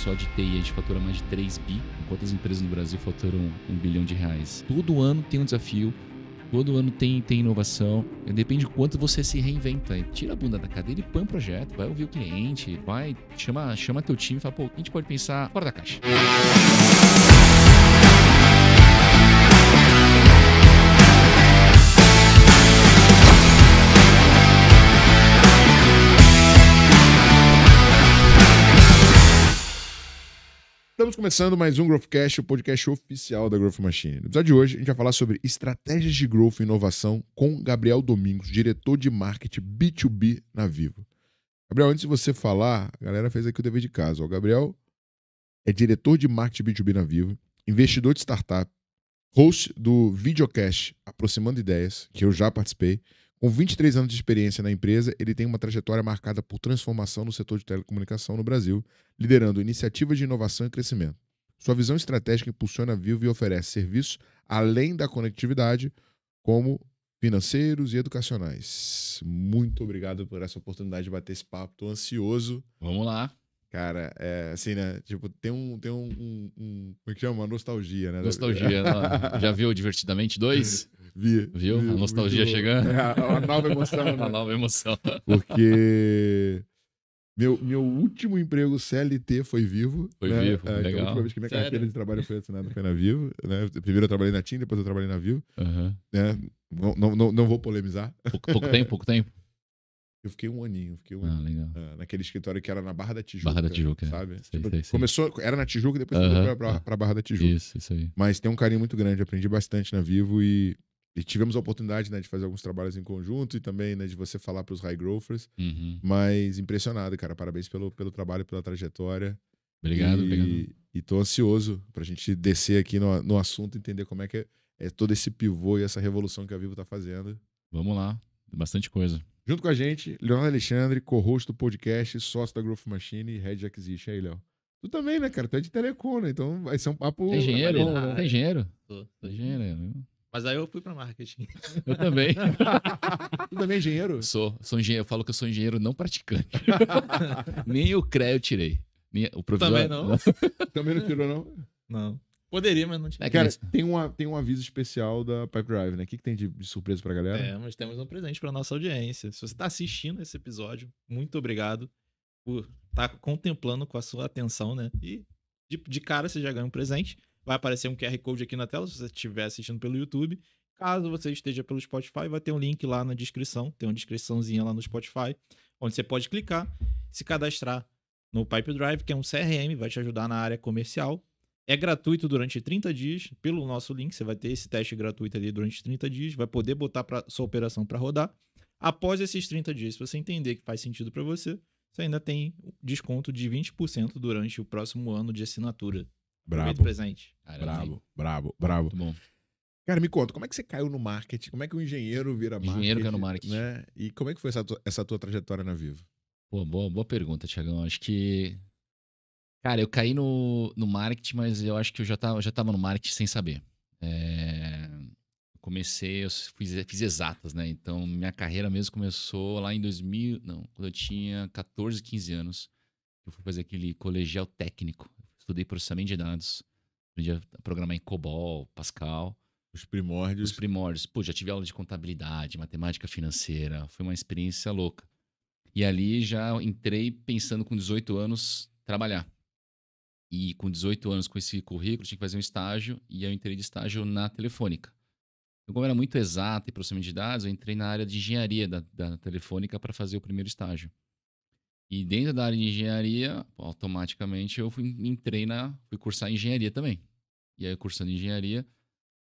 só de TI a gente fatura mais de 3 bi, enquanto as empresas no Brasil faturam 1 bilhão de reais. Todo ano tem um desafio, todo ano tem, tem inovação, depende de quanto você se reinventa. Tira a bunda da cadeira e põe um projeto, vai ouvir o cliente, vai, chama, chama teu time e fala, pô, a gente pode pensar fora da caixa. Estamos começando mais um Growthcast, o podcast oficial da Growth Machine. No episódio de hoje, a gente vai falar sobre estratégias de growth e inovação com Gabriel Domingos, diretor de marketing B2B na Vivo. Gabriel, antes de você falar, a galera fez aqui o dever de casa. O Gabriel é diretor de marketing B2B na Vivo, investidor de startup, host do videocast Aproximando Ideias, que eu já participei, com 23 anos de experiência na empresa, ele tem uma trajetória marcada por transformação no setor de telecomunicação no Brasil, liderando iniciativas de inovação e crescimento. Sua visão estratégica impulsiona Vivo e oferece serviços além da conectividade, como financeiros e educacionais. Muito obrigado por essa oportunidade de bater esse papo. Estou ansioso. Vamos lá. Cara, é assim, né? Tipo, tem um. Tem um, um, um como é que chama? Uma nostalgia, né? Nostalgia. Já viu Divertidamente 2? Vi. Viu? Vi, a nostalgia chegando. É, uma nova emoção. né? uma nova emoção. Porque. Meu, meu último emprego CLT foi vivo. Foi né? vivo, é, legal. Então, a última vez que minha Sério? carteira de trabalho foi assinada foi na Vivo. Né? Primeiro eu trabalhei na TIM, depois eu trabalhei na Vivo. Uhum. Né? Não, não, não, vou polemizar. Pouco, pouco tempo, pouco tempo. Eu fiquei um aninho, fiquei um ah, aninho, ah, naquele escritório que era na Barra da Tijuca. Barra da Tijuca, é. sabe? Sei, tipo, sei, começou, era na Tijuca e depois foi -huh. pra, pra Barra da Tijuca. Isso, isso aí. Mas tem um carinho muito grande, aprendi bastante na Vivo e, e tivemos a oportunidade né, de fazer alguns trabalhos em conjunto e também né, de você falar para os high growthers. Uhum. Mas impressionado, cara. Parabéns pelo, pelo trabalho, pela trajetória. Obrigado, e, obrigado. E tô ansioso para a gente descer aqui no, no assunto, entender como é que é, é todo esse pivô e essa revolução que a Vivo está fazendo. Vamos lá, bastante coisa. Junto com a gente, Leonardo Alexandre, co-host do podcast, sócio da Growth Machine e Head Acquisition. Aí, Léo. Tu também, né, cara? Tu é de telecom, né? Então vai ser um papo. engenheiro? É, bom, engenheiro? Tô, tô. Né? engenheiro. Mas aí eu fui pra marketing. Eu também. tu também é engenheiro? Sou, sou engenheiro. Eu falo que eu sou engenheiro não praticante. Nem o CREA eu tirei. o provisório. Também não. também não tirou, não? Não. Poderia, mas não tinha. É cara, tem, uma, tem um aviso especial da Pipe Drive, né? O que, que tem de, de surpresa pra galera? É, mas temos um presente pra nossa audiência. Se você tá assistindo esse episódio, muito obrigado por estar tá contemplando com a sua atenção, né? E de, de cara você já ganha um presente. Vai aparecer um QR Code aqui na tela se você estiver assistindo pelo YouTube. Caso você esteja pelo Spotify, vai ter um link lá na descrição. Tem uma descriçãozinha lá no Spotify, onde você pode clicar, se cadastrar no Pipe Drive, que é um CRM, vai te ajudar na área comercial é gratuito durante 30 dias. Pelo nosso link, você vai ter esse teste gratuito ali durante 30 dias. Vai poder botar para sua operação para rodar. Após esses 30 dias, se você entender que faz sentido para você, você ainda tem desconto de 20% durante o próximo ano de assinatura. Bravo. presente. bravo, bravo, bravo. Muito bom. Cara, me conta, como é que você caiu no marketing? Como é que um engenheiro vira marketing? Engenheiro caiu no marketing. Né? E como é que foi essa tua, essa tua trajetória na Vivo? boa boa, boa pergunta, Tiagão. Acho que Cara, eu caí no, no marketing, mas eu acho que eu já tava, já tava no marketing sem saber. É, comecei, eu fiz, fiz, exatas, né? Então, minha carreira mesmo começou lá em 2000, não, quando eu tinha 14, 15 anos. Eu fui fazer aquele colegial técnico. Estudei processamento de dados, aprendi a programar em COBOL, Pascal. Os primórdios. Os primórdios. Pô, já tive aula de contabilidade, matemática financeira. Foi uma experiência louca. E ali já entrei pensando com 18 anos trabalhar. E com 18 anos, com esse currículo, tinha que fazer um estágio e eu entrei de estágio na Telefônica. Então, como era muito exato e processamento de dados, eu entrei na área de engenharia da, da Telefônica para fazer o primeiro estágio. E dentro da área de engenharia, automaticamente eu fui, entrei na. fui cursar engenharia também. E aí, cursando engenharia.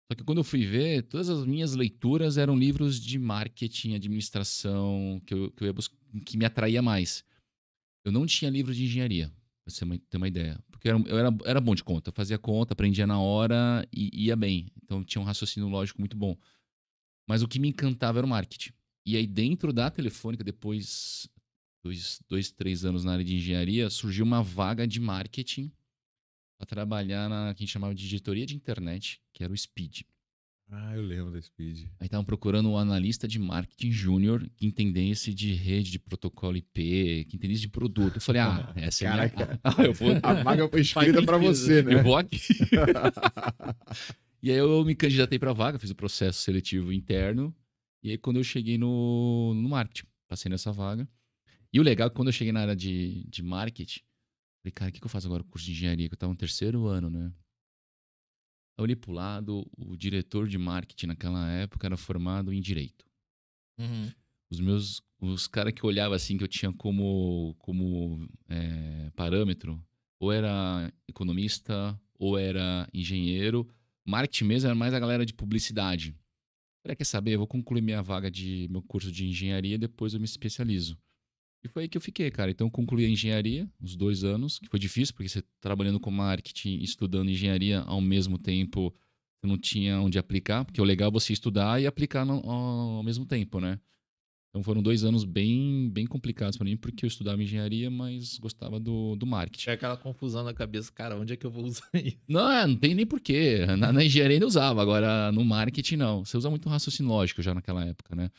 Só que quando eu fui ver, todas as minhas leituras eram livros de marketing, administração, que, eu, que, eu ia que me atraía mais. Eu não tinha livro de engenharia, para você ter uma ideia. Porque eu, era, eu era, era, bom de conta, eu fazia conta, aprendia na hora e ia bem. Então tinha um raciocínio lógico muito bom. Mas o que me encantava era o marketing. E aí, dentro da Telefônica, depois dois, dois três anos na área de engenharia, surgiu uma vaga de marketing para trabalhar na que a gente chamava de editoria de internet, que era o Speed. Ah, eu lembro da Speed. Aí estavam procurando um analista de marketing júnior que entendesse de rede, de protocolo IP, que entendesse de produto. Eu falei, ah, essa é Caraca. é minha... ah, eu vou... a vaga foi escrita para você, né? Eu vou aqui. e aí eu me candidatei para a vaga, fiz o processo seletivo interno. E aí quando eu cheguei no, no marketing, passei nessa vaga. E o legal é que quando eu cheguei na área de, de marketing, falei, cara, o que, que eu faço agora? Curso de engenharia, que eu estava no terceiro ano, né? Eu é olhei pro lado, o diretor de marketing naquela época era formado em direito. Uhum. Os meus, os caras que olhava assim, que eu tinha como, como é, parâmetro, ou era economista, ou era engenheiro. Marketing mesmo era mais a galera de publicidade. Ah, quer saber? Eu vou concluir minha vaga de meu curso de engenharia e depois eu me especializo. E foi aí que eu fiquei, cara. Então, eu concluí a engenharia, uns dois anos, que foi difícil, porque você trabalhando com marketing, estudando engenharia ao mesmo tempo, você não tinha onde aplicar, porque o legal é você estudar e aplicar no, ao mesmo tempo, né? Então, foram dois anos bem, bem complicados para mim, porque eu estudava engenharia, mas gostava do, do marketing. Tinha é aquela confusão na cabeça, cara, onde é que eu vou usar isso? Não, é, não tem nem porquê. Na, na engenharia ainda usava, agora no marketing não. Você usa muito raciocínio lógico já naquela época, né?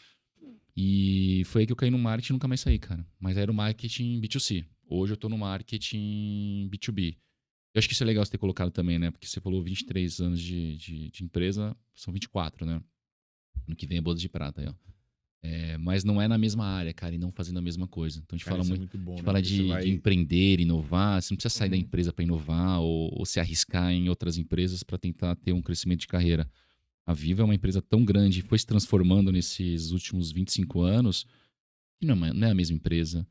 E foi aí que eu caí no marketing e nunca mais saí, cara. Mas era o marketing B2C. Hoje eu tô no marketing B2B. Eu acho que isso é legal você ter colocado também, né? Porque você falou 23 anos de, de, de empresa, são 24, né? No que vem é bodas de prata aí, ó. É, mas não é na mesma área, cara, e não fazendo a mesma coisa. Então a gente cara, fala é muito, é muito bom, a gente né? fala de, vai... de, empreender, inovar. Você não precisa sair uhum. da empresa para inovar ou, ou, se arriscar em outras empresas para tentar ter um crescimento de carreira. A Viva é uma empresa tão grande, foi se transformando nesses últimos 25 anos, que não é, não é a mesma empresa.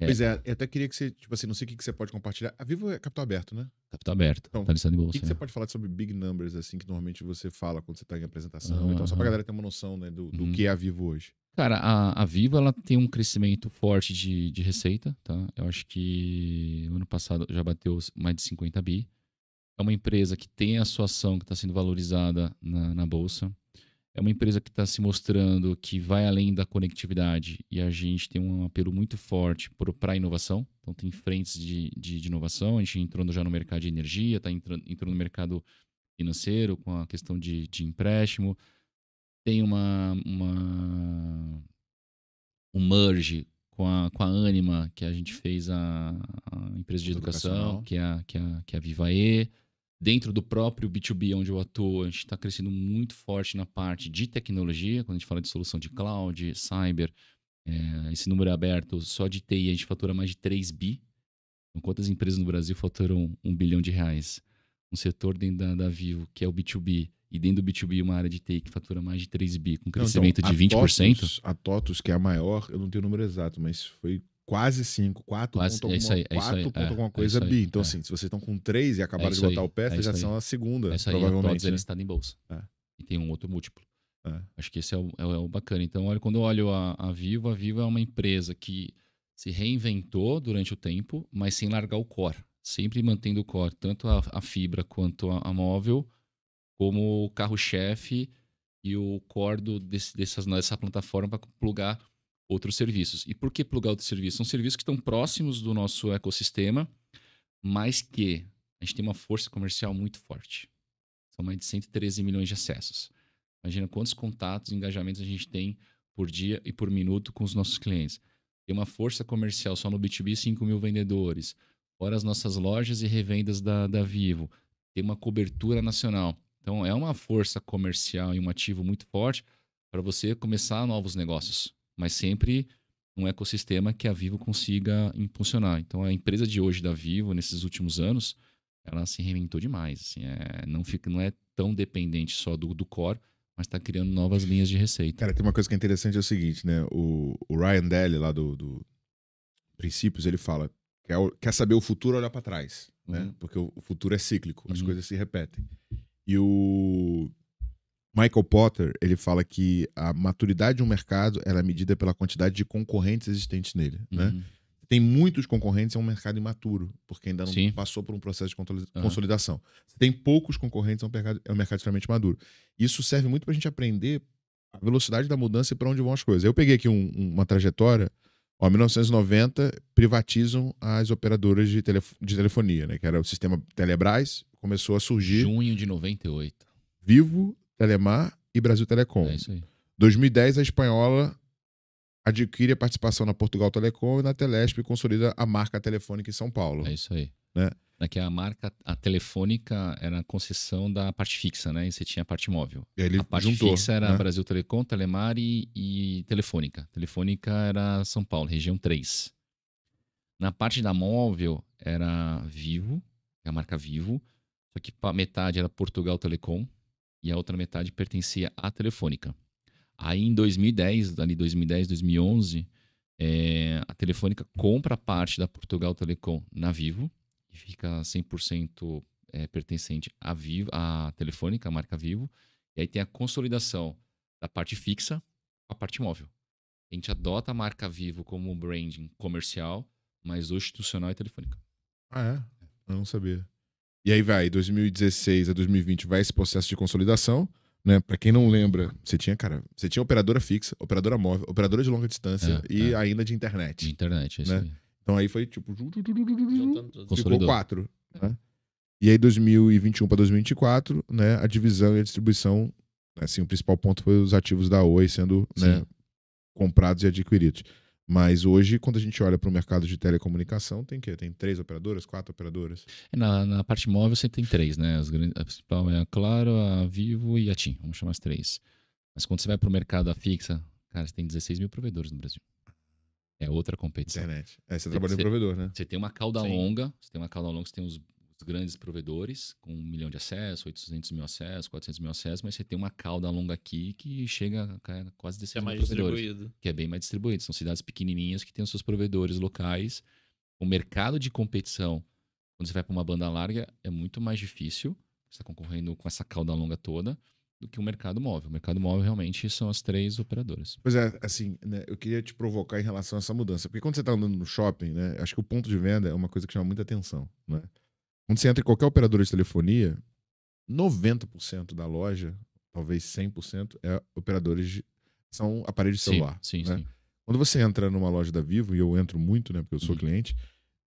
É. Pois é, eu até queria que você, tipo assim, não sei o que, você pode compartilhar. A Vivo é capital aberto, né? Capital aberto, então, tá listando em bolsa. O que, que, você né? pode falar sobre big numbers, assim, que normalmente você fala quando você tá em apresentação? então, só pra galera ter uma noção, né, do, do uhum. que é a Vivo hoje. Cara, a, a Vivo, ela tem um crescimento forte de, de receita, tá? Eu acho que ano passado já bateu mais de 50 bi é uma empresa que tem a sua ação que está sendo valorizada na, na, bolsa, é uma empresa que está se mostrando que vai além da conectividade e a gente tem um apelo muito forte para a inovação. Então, tem frentes de, de, de, inovação, a gente entrou já no mercado de energia, está entrando, no mercado financeiro com a questão de, de empréstimo, tem uma, uma um merge com a, com a Anima, que a gente fez a, a empresa de educação, que é que, é que é a é é Vivae. Dentro do próprio B2B onde eu atuo, a gente está crescendo muito forte na parte de tecnologia, quando a gente fala de solução de cloud, cyber, é, esse número é aberto, só de TI a gente fatura mais de 3 bi. Então, quantas empresas no Brasil faturam 1 bilhão de reais? Um setor dentro da, da Vivo, que é o B2B, e dentro do B2B uma área de TI que fatura mais de 3 bi, com crescimento não, então, de a 20%. Totus, a TOTUS, que é a maior, eu não tenho o número exato, mas foi quase 5, 4 é aí, é quatro aí, ponto é, é coisa bi. Então, é. assim, se vocês estão com 3 e acabaram é de botar o pé, vocês já são a segunda, essa provavelmente. Aí, todos né? em bolsa. E tem um outro múltiplo. Acho que esse o, é o, bacana. Então, olha, quando eu olho a, a Vivo, a Vivo é uma empresa que se reinventou durante o tempo, mas sem largar o core. Sempre mantendo o core, tanto a, a fibra quanto a, a móvel, como o carro-chefe e o core do, desse, dessas, dessa plataforma para plugar outros serviços. E por que plugar outros serviços? São serviços que estão próximos do nosso ecossistema, mas que a gente tem uma força comercial muito forte. São mais de 113 milhões de acessos. Imagina quantos contatos e engajamentos a gente tem por dia e por minuto com os nossos clientes. Tem uma força comercial só no B2B, 5 mil vendedores. Fora as nossas lojas e revendas da, da Vivo. Tem uma cobertura nacional. Então, é uma força comercial e um ativo muito forte para você começar novos negócios mas sempre um ecossistema que a Vivo consiga impulsionar. Então, a empresa de hoje da Vivo, nesses últimos anos, ela se reinventou demais. Assim, é, não, fica, não é tão dependente só do, do core, mas está criando novas linhas de receita. Cara, tem uma coisa que é interessante é o seguinte, né? O, o Ryan Daly, lá do, do Princípios, ele fala, quer, quer saber o futuro, olhar para trás, né, uhum. né? Porque o, futuro é cíclico, uhum. as coisas se repetem. E o Michael Potter ele fala que a maturidade de um mercado é medida pela quantidade de concorrentes existentes nele, né? uhum. né? Tem muitos concorrentes, é um mercado imaturo, porque ainda não Sim. passou por um processo de consolidação. Se tem poucos concorrentes, é um mercado, é um mercado extremamente maduro. Isso serve muito para a gente aprender a velocidade da mudança e para onde vão as coisas. Eu peguei aqui um, uma trajetória. Ó, 1990 privatizam as operadoras de, telef de telefonia, né? Que era o sistema Telebrás, começou a surgir. Junho de 98. Vivo Telemar e Brasil Telecom. É isso aí. 2010, a espanhola adquire a participação na Portugal Telecom e na Telesp e consolida a marca telefônica em São Paulo. É isso aí. Né? É que a marca, a telefônica era a concessão da parte fixa, né? E você tinha a parte móvel. a parte juntou, fixa era né? Brasil Telecom, Telemar e, e, Telefônica. Telefônica era São Paulo, região 3. Na parte da móvel era Vivo, é a marca Vivo, só que metade era Portugal Telecom, e a outra metade pertencia à Telefônica. Aí em 2010, ali 2010, 2011, é, a Telefônica compra parte da Portugal Telecom na Vivo e fica 100% é, eh, pertencente à, Vivo, à Telefônica, a marca Vivo. E aí tem a consolidação da parte fixa com a parte móvel. A gente adota a marca Vivo como branding comercial, mas o institucional é Telefônica. Ah, é? Eu não sabia. E aí vai, 2016 a 2020 vai esse processo de consolidação, né? Para quem não lembra, você tinha, cara, você tinha operadora fixa, operadora móvel, operadora de longa distância é, e é. ainda de internet. De internet, é né? Então aí foi tipo ficou quatro, né? E aí 2021 para 2024, né, a divisão e a distribuição, assim, o principal ponto foi os ativos da Oi sendo, né, Sim. né, comprados e adquiridos. Mas hoje, quando a gente olha para o mercado de telecomunicação, tem que Tem três operadoras, quatro operadoras? Na, na parte móvel você tem três, né? As grandes, a principal é a Claro, a Vivo e a TIM. Vamos chamar as três. Mas quando você vai para o mercado fixa, cara, você tem 16 mil provedores no Brasil. É outra competição. Internet. É, você, você trabalha em provedor, né? Você tem uma cauda Sim. longa, você tem uma cauda longa, você tem os grandes provedores, com um milhão de acessos, 800 mil acessos, 400 mil acessos, mas você tem uma cauda longa aqui que chega a quase 16 que é mais distribuído. Que é bem mais distribuído. São cidades pequenininhas que têm os seus provedores locais. O mercado de competição, quando você vai para uma banda larga, é muito mais difícil. Você está concorrendo com essa cauda longa toda do que o mercado móvel. O mercado móvel realmente são as três operadoras. Pois é, assim, né, eu queria te provocar em relação a essa mudança, porque quando você está andando no shopping, né, acho que o ponto de venda é uma coisa que chama muita atenção, né? Quando você entra em qualquer operadora de telefonia, 90% da loja, talvez 100%, é operadores de, são aparelhos de celular. Sim, sim, né? sim. Quando você entra numa loja da Vivo, e eu entro muito, né, porque eu sou uhum. cliente,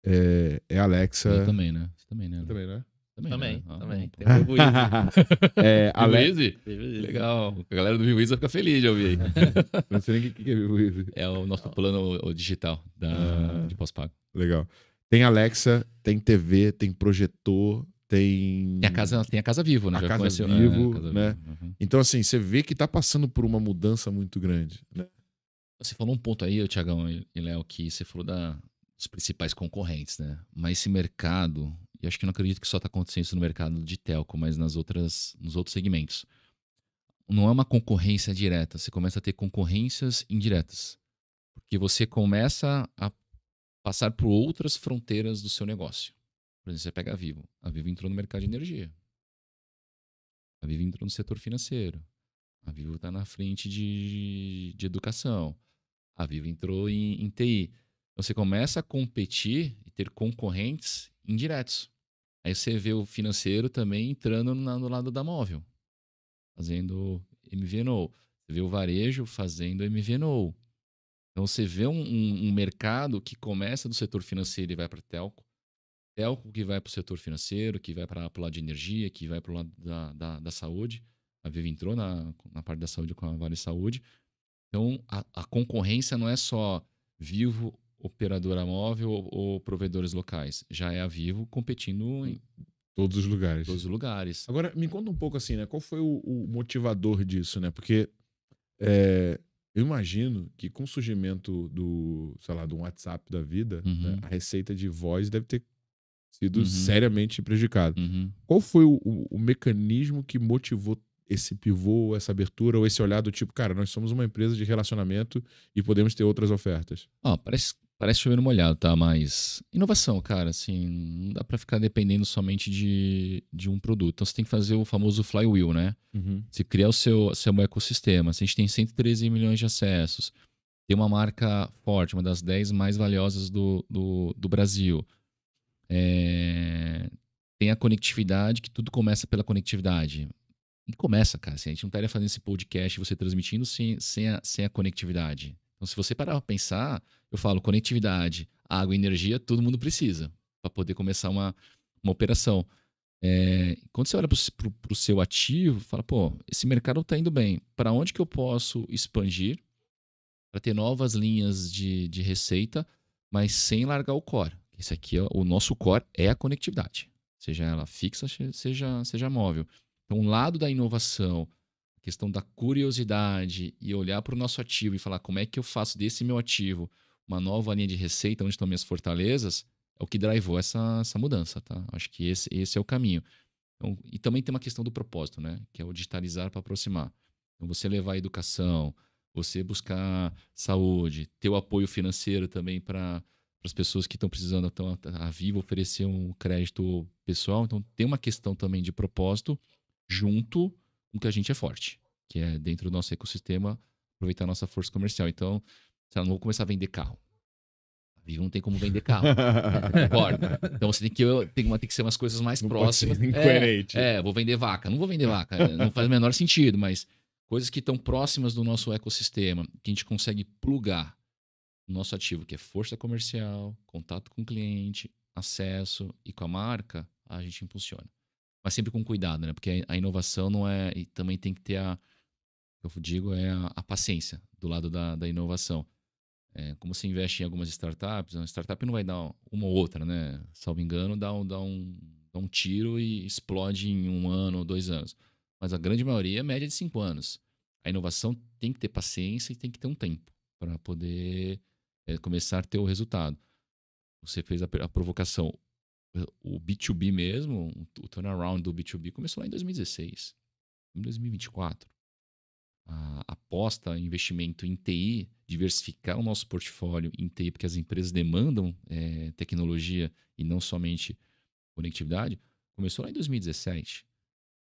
é, é Alexa. Eu né? também, né? Você também, né? também, né? Também, também. Né? também. Ah, também. é, Ale... Legal. A galera do Vivo Easy vai ficar feliz de ouvir Não sei nem o que é Vivo Easy. É o nosso plano digital da, ah. de pós-pago. Legal. Tem Alexa, tem TV, tem projetor, tem. Tem a casa, tem a casa vivo, né? A Já casa conheceu, né? vivo, né? Casa né? Vivo. Uhum. Então, assim, você vê que está passando por uma mudança muito grande. Né? Você falou um ponto aí, Tiagão e Léo, que você falou da, dos principais concorrentes, né? Mas esse mercado, e acho que não acredito que só está acontecendo isso no mercado de telco, mas nas outras, nos outros segmentos. Não é uma concorrência direta, você começa a ter concorrências indiretas. Porque você começa a passar por outras fronteiras do seu negócio. Por exemplo, você pega a Vivo. A Vivo entrou no mercado de energia. A Vivo entrou no setor financeiro. A Vivo está na frente de, de, educação. A Vivo entrou em, em TI. Então, você começa a competir e ter concorrentes indiretos. Aí você vê o financeiro também entrando na, no lado da móvel, fazendo MVNO. Você vê o varejo fazendo MVNO. Então você vê um, um, um mercado que começa do setor financeiro e vai para telco, telco que vai para o setor financeiro, que vai para o lado de energia, que vai para o lado da, da, da, saúde. A Viva entrou na, na parte da saúde com a Vale Saúde. Então a, a concorrência não é só Vivo, operadora móvel ou, ou provedores locais. Já é a Vivo competindo em Todos os lugares. Todos os lugares. Agora, me conta um pouco assim, né? Qual foi o, o motivador disso, né? Porque é, eu imagino que com o surgimento do, sei lá, do WhatsApp da vida, né, uhum. né, a receita de voz deve ter sido uhum. seriamente prejudicada. Uhum. Qual foi o, o, o, mecanismo que motivou esse pivô, essa abertura ou esse olhar do tipo, cara, nós somos uma empresa de relacionamento e podemos ter outras ofertas? Ó, oh, parece Parece chover no molhado, tá? Mas inovação, cara, assim, não dá para ficar dependendo somente de, de um produto. Então você tem que fazer o famoso flywheel, né? Uhum. Você criar o seu, seu ecossistema. Se a gente tem 113 milhões de acessos, tem uma marca forte, uma das 10 mais valiosas do, do, do Brasil. É... Tem a conectividade, que tudo começa pela conectividade. E começa, cara. Assim, a gente não estaria fazendo esse podcast, você transmitindo sem, sem, a, sem a conectividade. Então, se você parar para pensar, eu falo conectividade, água, energia, todo mundo precisa para poder começar uma, uma operação. É, quando você olha para o seu ativo, fala, pô, esse mercado está indo bem. Para onde que eu posso expandir para ter novas linhas de, de receita, mas sem largar o core? Esse aqui, é o nosso core é a conectividade, seja ela fixa, seja, seja móvel. Então, um lado da inovação questão da curiosidade e olhar para o nosso ativo e falar como é que eu faço desse meu ativo uma nova linha de receita, onde estão minhas fortalezas, é o que drivou essa, essa mudança, tá? Acho que esse, esse é o caminho. Então, e também tem uma questão do propósito, né? Que é o digitalizar para aproximar. Então, você levar a educação, você buscar saúde, ter o apoio financeiro também para as pessoas que estão precisando, estão a, a oferecer um crédito pessoal. Então, tem uma questão também de propósito junto com que a gente é forte, que é dentro do nosso ecossistema aproveitar a nossa força comercial. Então, não vou começar a vender carro. A não tem como vender carro. Concordo. Então você tem que, tem, uma, tem que ser umas coisas mais não próximas. Incoerente. É, é, vou vender vaca. Não vou vender vaca. É, não faz o menor sentido, mas coisas que estão próximas do nosso ecossistema, que a gente consegue plugar no nosso ativo, que é força comercial, contato com o cliente, acesso e com a marca, a gente impulsiona mas sempre com cuidado, né? Porque a inovação não é. E também tem que ter a. Eu digo, é a, a paciência do lado da, da inovação. É, como você investe em algumas startups, uma startup não vai dar uma ou outra, né? Salvo engano, dá um, dá um, dá um tiro e explode em um ano ou dois anos. Mas a grande maioria é média de cinco anos. A inovação tem que ter paciência e tem que ter um tempo para poder é, começar a ter o resultado. Você fez a, a provocação o B2B mesmo, o turnaround do B2B começou lá em 2016, em 2024. A aposta, investimento em TI, diversificar o nosso portfólio em TI, porque as empresas demandam é, tecnologia e não somente conectividade, começou lá em 2017.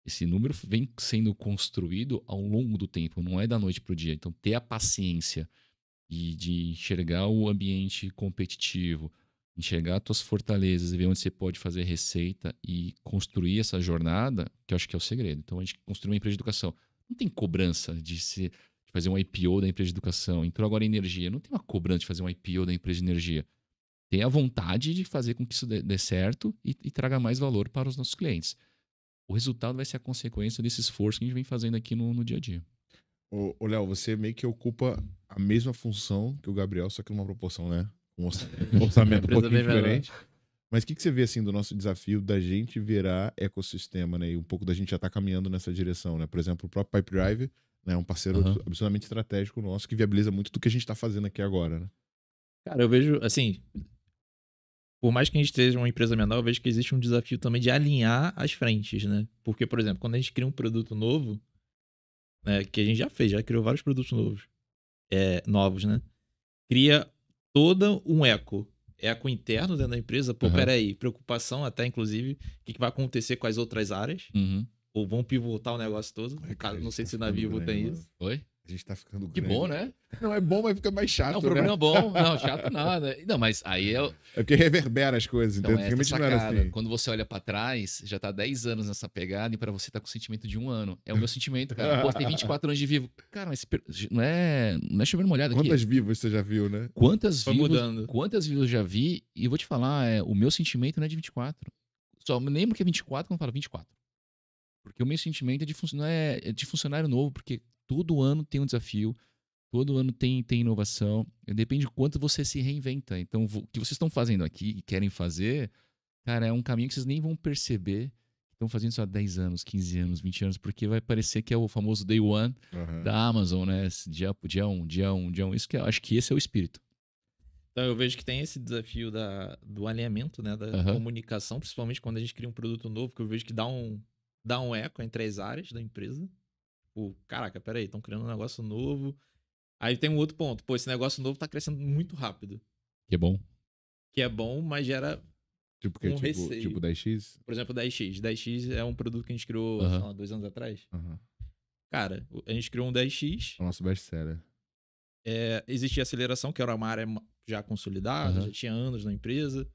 Esse número vem sendo construído ao longo do tempo, não é da noite para o dia. Então, ter a paciência e de enxergar o ambiente competitivo, enxergar as tuas fortalezas e ver onde você pode fazer receita e construir essa jornada, que eu acho que é o segredo. Então a gente construiu uma empresa de educação. Não tem cobrança de se de fazer um IPO da empresa de educação. Entrou agora em energia. Não tem uma cobrança de fazer um IPO da empresa de energia. Tem a vontade de fazer com que isso dê, dê certo e, e traga mais valor para os nossos clientes. O resultado vai ser a consequência desse esforço que a gente vem fazendo aqui no, no dia a dia. Ô, ô Léo, você meio que ocupa a mesma função que o Gabriel, só que numa proporção, né? É. um orçamento um pouquinho diferente. Mas o que, que você vê assim do nosso desafio da gente virar ecossistema, né? E um pouco da gente já está caminhando nessa direção, né? Por exemplo, o próprio Pipe Drive né, é um parceiro uhum. absolutamente estratégico nosso que viabiliza muito do que a gente está fazendo aqui agora, né? Cara, eu vejo assim, por mais que a gente esteja uma empresa menor, eu vejo que existe um desafio também de alinhar as frentes, né? Porque, por exemplo, quando a gente cria um produto novo, né, que a gente já fez, já criou vários produtos novos, é, novos, né? Cria todo um eco. Eco interno dentro da empresa. Pô, uhum. peraí, preocupação até, inclusive, o que, que vai acontecer com as outras áreas. Uhum. Ou vão pivotar o negócio todo. não sei se é na Vivo tem né, isso. Oi? A gente tá ficando grande. Que bom, né? Não, é bom, mas fica mais chato. Não, o problema né? é bom. Não, chato nada. Não, mas aí é. O... É porque reverbera as coisas, então, entendeu? É essa sacada, assim. Quando você olha pra trás, já tá 10 anos nessa pegada e pra você tá com o sentimento de um ano. É o meu sentimento, cara. Pô, tem 24 anos de vivo. Cara, mas não é, não é chovendo molhado aqui. Quantas vivas você já viu, né? Quantas Foi vivos, mudando. Quantas vivas eu já vi e vou te falar, é, o meu sentimento não é de 24. Só me lembro que é 24 quando eu falo 24. Porque o meu sentimento é de, fun... É, é de funcionário novo, porque Todo ano tem um desafio, todo ano tem, tem inovação. Depende de quanto você se reinventa. Então, o que vocês estão fazendo aqui e querem fazer, cara, é um caminho que vocês nem vão perceber estão fazendo isso há 10 anos, 15 anos, 20 anos, porque vai parecer que é o famoso day one uhum. da Amazon, né? Dia, dia um, dia um, dia um. Isso que eu acho que esse é o espírito. Então, eu vejo que tem esse desafio da, do alinhamento, né? Da uhum. comunicação, principalmente quando a gente cria um produto novo, que eu vejo que dá um, dá um eco entre as áreas da empresa. Tipo, caraca, peraí, estão criando um negócio novo. Aí tem um outro ponto. Pô, esse negócio novo tá crescendo muito rápido. Que é bom. Que é bom, mas gera tipo, que, um tipo, Tipo 10x? Por exemplo, 10x. 10x é um produto que a gente criou, uh -huh. lá, dois anos atrás. Uh -huh. Cara, a gente criou um 10x. O nosso best-seller. É, existia aceleração, que era uma área já consolidada, uh -huh. já tinha anos na empresa.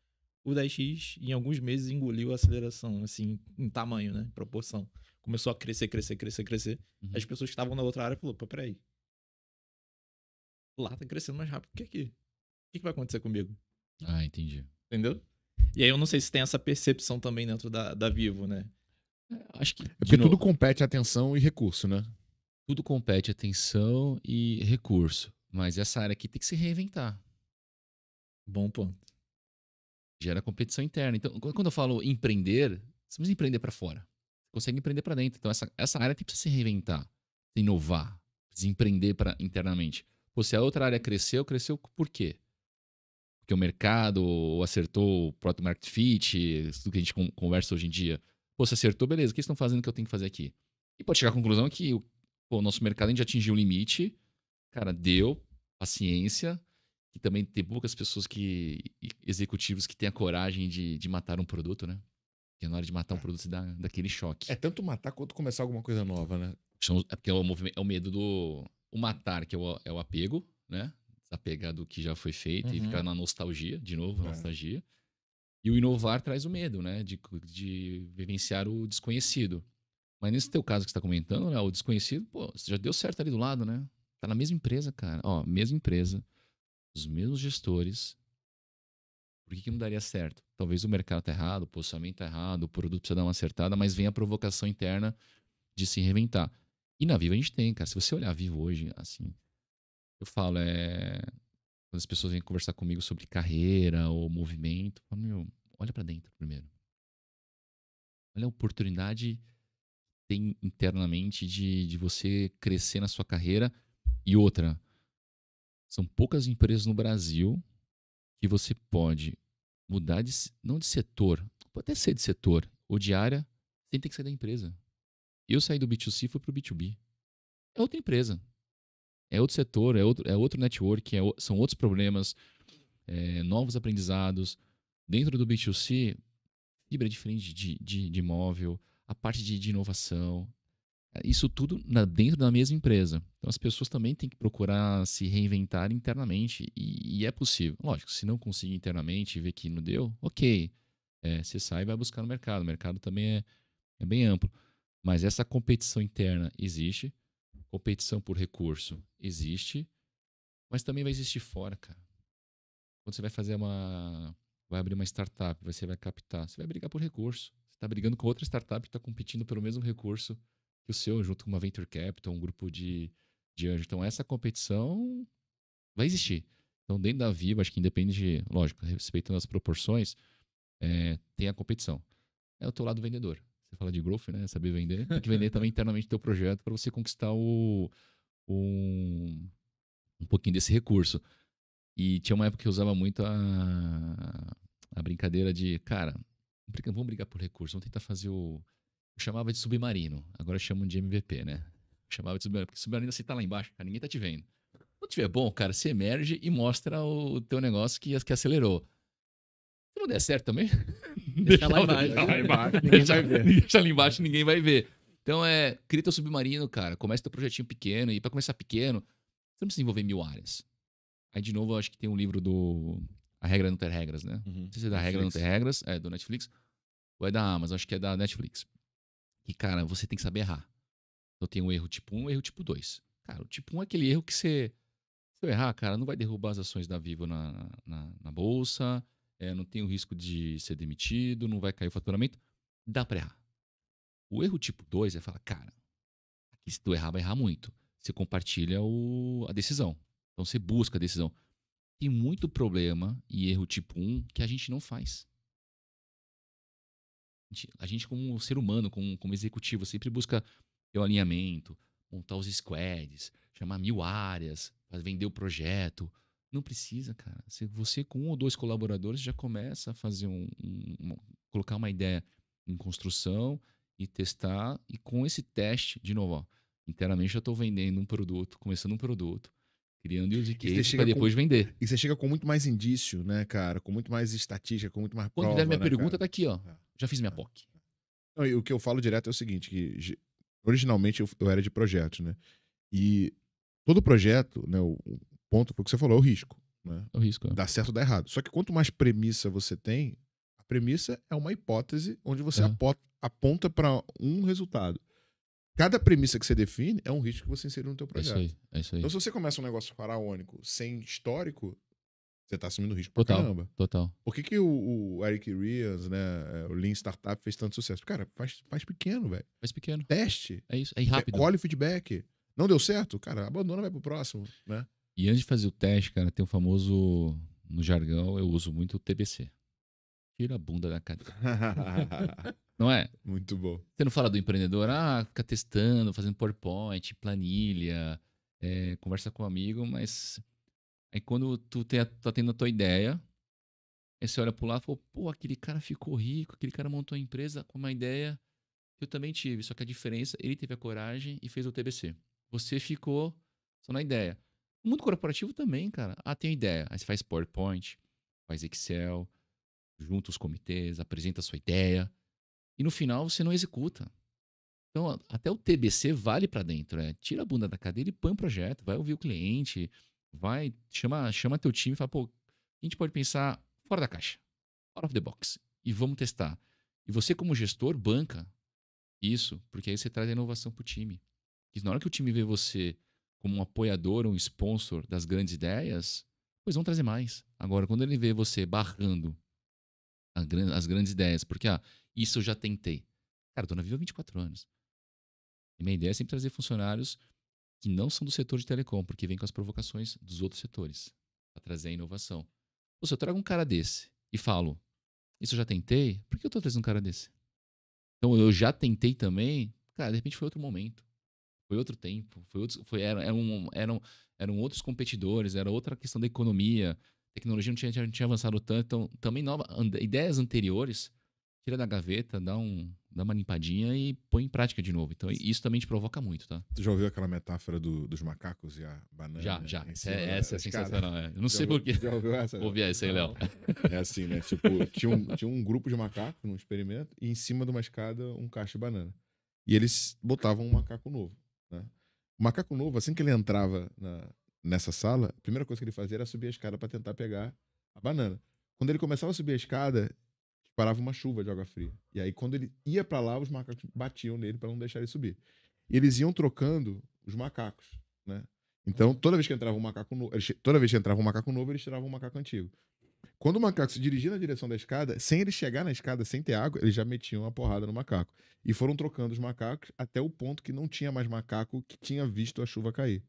O 10x, em alguns meses, engoliu a aceleração, assim, em tamanho, né? Em proporção começou a crescer, crescer, crescer, crescer. Uhum. As pessoas que estavam na outra área falaram, pô, peraí. Lá tá crescendo mais rápido que aqui. O que, que vai acontecer comigo? Ah, entendi. Entendeu? E aí eu não sei se tem essa percepção também dentro da, da Vivo, né? É, acho que. É porque novo, tudo compete atenção e recurso, né? Tudo compete atenção e recurso. Mas essa área aqui tem que se reinventar. Bom ponto. Gera competição interna. Então, quando eu falo empreender, precisamos empreender para fora consegue empreender para dentro. Então, essa, essa área tem que se reinventar, inovar, empreender pra, internamente. Ou se a outra área cresceu, cresceu por quê? Porque o mercado acertou o Product Market Fit, tudo que a gente conversa hoje em dia. Pô, se acertou, beleza, o que estão fazendo que eu tenho que fazer aqui? E pode chegar à conclusão que pô, o nosso mercado a gente atingiu o limite, cara, deu, paciência, e também tem poucas pessoas que executivos que têm a coragem de, de matar um produto, né? Que é na hora de matar o é. produto você dá, aquele choque. É tanto matar quanto começar alguma coisa nova, né? É porque é o, é o medo do. O matar, que é o, é o apego, né? Desapegar do que já foi feito uhum. e ficar na nostalgia, de novo, é. nostalgia. E o inovar traz o medo, né? De, de vivenciar o desconhecido. Mas nesse teu caso que você está comentando, né? O desconhecido, pô, já deu certo ali do lado, né? Tá na mesma empresa, cara. Ó, mesma empresa, os mesmos gestores, por que, que não daria certo? Talvez o mercado está errado, o posicionamento está errado, o produto precisa dar uma acertada, mas vem a provocação interna de se reinventar. E na Vivo a gente tem, cara. Se você olhar a Vivo hoje, assim, eu falo, é. Quando as pessoas vêm conversar comigo sobre carreira ou movimento, eu falo, meu, olha para dentro primeiro. Olha a oportunidade que tem internamente de, de você crescer na sua carreira. E outra, são poucas empresas no Brasil que você pode mudar de, não de setor, pode até ser de setor ou de área, sem ter que sair da empresa. Eu saí do B2C fui para o B2B. É outra empresa. É outro setor, é outro, é outro network, é são outros problemas, é, novos aprendizados. Dentro do B2C, fibra é diferente de, de, de imóvel, a parte de, de inovação, isso tudo na, dentro da mesma empresa. Então as pessoas também têm que procurar se reinventar internamente. E, e é possível. Lógico, se não conseguir internamente e ver que não deu, ok. É, você sai e vai buscar no mercado. O mercado também é, é bem amplo. Mas essa competição interna existe. Competição por recurso existe. Mas também vai existir fora, cara. Quando você vai fazer uma. Vai abrir uma startup, você vai captar. Você vai brigar por recurso. Você está brigando com outra startup que está competindo pelo mesmo recurso que o seu, junto com uma Venture Capital, um grupo de, de anjo. Então, essa competição vai existir. Então, dentro da Viva, acho que independe, de, lógico, respeitando as proporções, é, tem a competição. É o teu lado vendedor. Você fala de growth, né? Saber vender. Tem que vender também internamente teu projeto para você conquistar o, um, um pouquinho desse recurso. E tinha uma época que eu usava muito a, a brincadeira de, cara, vamos brigar por recurso, vamos tentar fazer o eu chamava de submarino, agora chamam de MVP, né? Eu chamava de submarino, porque submarino você tá lá embaixo, cara, ninguém tá te vendo. Quando tiver bom, cara, você emerge e mostra o teu negócio que, que acelerou. Se não der certo também, deixa, lá embaixo. Deixa lá embaixo, ninguém vai ver. Deixa lá embaixo, ninguém vai ver. Então é, cria teu submarino, cara. Começa teu projetinho pequeno. E para começar pequeno, você não precisa envolver mil áreas. Aí, de novo, eu acho que tem um livro do A Regra Não Ter Regras, né? Uhum. Não sei se é da Netflix. Regra Não Ter Regras, é do Netflix, ou é da Amazon, acho que é da Netflix que, cara, você tem que saber errar. Eu tenho um erro tipo 1 um erro tipo 2. Cara, o tipo 1 um é aquele erro que você. Se eu errar, cara, não vai derrubar as ações da Vivo na, na, na bolsa, é, não tem o risco de ser demitido, não vai cair o faturamento. Dá pra errar. O erro tipo 2 é falar, cara, aqui se tu errar, vai errar muito. Você compartilha o, a decisão. Então você busca a decisão. Tem muito problema e erro tipo 1 que a gente não faz gente, a gente como ser humano, como, como executivo, sempre busca ter o alinhamento, montar os squads, chamar mil áreas, vender o projeto. Não precisa, cara. Se você com um ou dois colaboradores já começa a fazer um, um colocar uma ideia em construção e testar. E com esse teste, de novo, ó, internamente já estou vendendo um produto, começando um produto, criando use case para depois com, vender. E você chega com muito mais indício, né, cara? Com muito mais estatística, com muito mais Quando prova, der minha né, pergunta, cara? tá aqui, ó. É. Já fiz minha POC. Não, e o que eu falo direto é o seguinte, que originalmente eu, eu era de projetos, né? E todo projeto, né, o, o ponto que você falou é o risco. Né? É o risco. É. Dá certo ou dá errado. Só que quanto mais premissa você tem, a premissa é uma hipótese onde você é. aponta para um resultado. Cada premissa que você define é um risco que você insere no teu projeto. É isso aí, é isso aí. Então, se você começa um negócio faraônico sem histórico, você tá assumindo risco total, pra caramba. Total. Por que, que o, o Eric Rians, né, é, o Lean Startup fez tanto sucesso? Cara, faz, faz pequeno, velho. Faz pequeno. Teste. É isso, é rápido. Colhe o feedback. Não deu certo? Cara, abandona, vai pro próximo, né? E antes de fazer o teste, cara, tem o um famoso, no jargão, eu uso muito o TBC. Tira a bunda da cadeira. não é? Muito bom. Você não fala do empreendedor, ah, fica testando, fazendo PowerPoint, planilha, é, conversa com um amigo, mas Aí quando tu te, tá tendo a tua ideia, aí você olha pro lado e fala, pô, aquele cara ficou rico, aquele cara montou a empresa com uma ideia que eu também tive. Só que a diferença, ele teve a coragem e fez o TBC. Você ficou só na ideia. O mundo corporativo também, cara. Ah, tem ideia. Aí você faz PowerPoint, faz Excel, junta os comitês, apresenta a sua ideia. E no final você não executa. Então, até o TBC vale para dentro, né? Tira a bunda da cadeira e põe um projeto, vai ouvir o cliente, Vai, chama, chama teu time e fala, pô, a gente pode pensar fora da caixa, out of the box, e vamos testar. E você, como gestor, banca isso, porque aí você traz a inovação para o time. E na hora que o time vê você como um apoiador, um sponsor das grandes ideias, pois vão trazer mais. Agora, quando ele vê você barrando as grandes ideias, porque, ah, isso eu já tentei. Cara, eu tô na Viva há 24 anos. E minha ideia é sempre trazer funcionários que não são do setor de telecom, porque vem com as provocações dos outros setores para trazer a inovação. Ou se eu trago um cara desse e falo, isso eu já tentei, por que eu estou trazendo um cara desse? Então eu já tentei também, cara, de repente foi outro momento, foi outro tempo, foi outros, foi, era, era um, eram, eram outros competidores, era outra questão da economia, tecnologia não tinha, não tinha avançado tanto, então também nova, ideias anteriores, tira da gaveta, dá um, dá uma limpadinha e põe em prática de novo. Então, isso também te provoca muito, tá? Tu já ouviu aquela metáfora do, dos macacos e a banana? Já, já. Essa, é, essa é sensacional. É. Não já sei porquê. Já ouviu essa? Ouvi essa aí, Léo. É assim, né? Tipo, tinha um, tinha um grupo de macacos num experimento e em cima de uma escada um caixa de banana. E eles botavam um macaco novo, né? O macaco novo, assim que ele entrava na, nessa sala, a primeira coisa que ele fazia era subir a escada para tentar pegar a banana. Quando ele começava a subir a escada, parava uma chuva de água fria. E aí, quando ele ia para lá, os macacos batiam nele para não deixar ele subir. E eles iam trocando os macacos, né? Então, toda vez que entrava um macaco novo, toda vez que entrava um macaco novo, eles tiravam um macaco antigo. Quando o macaco se dirigia na direção da escada, sem ele chegar na escada, sem ter água, eles já metiam uma porrada no macaco. E foram trocando os macacos até o ponto que não tinha mais macaco que tinha visto a chuva cair.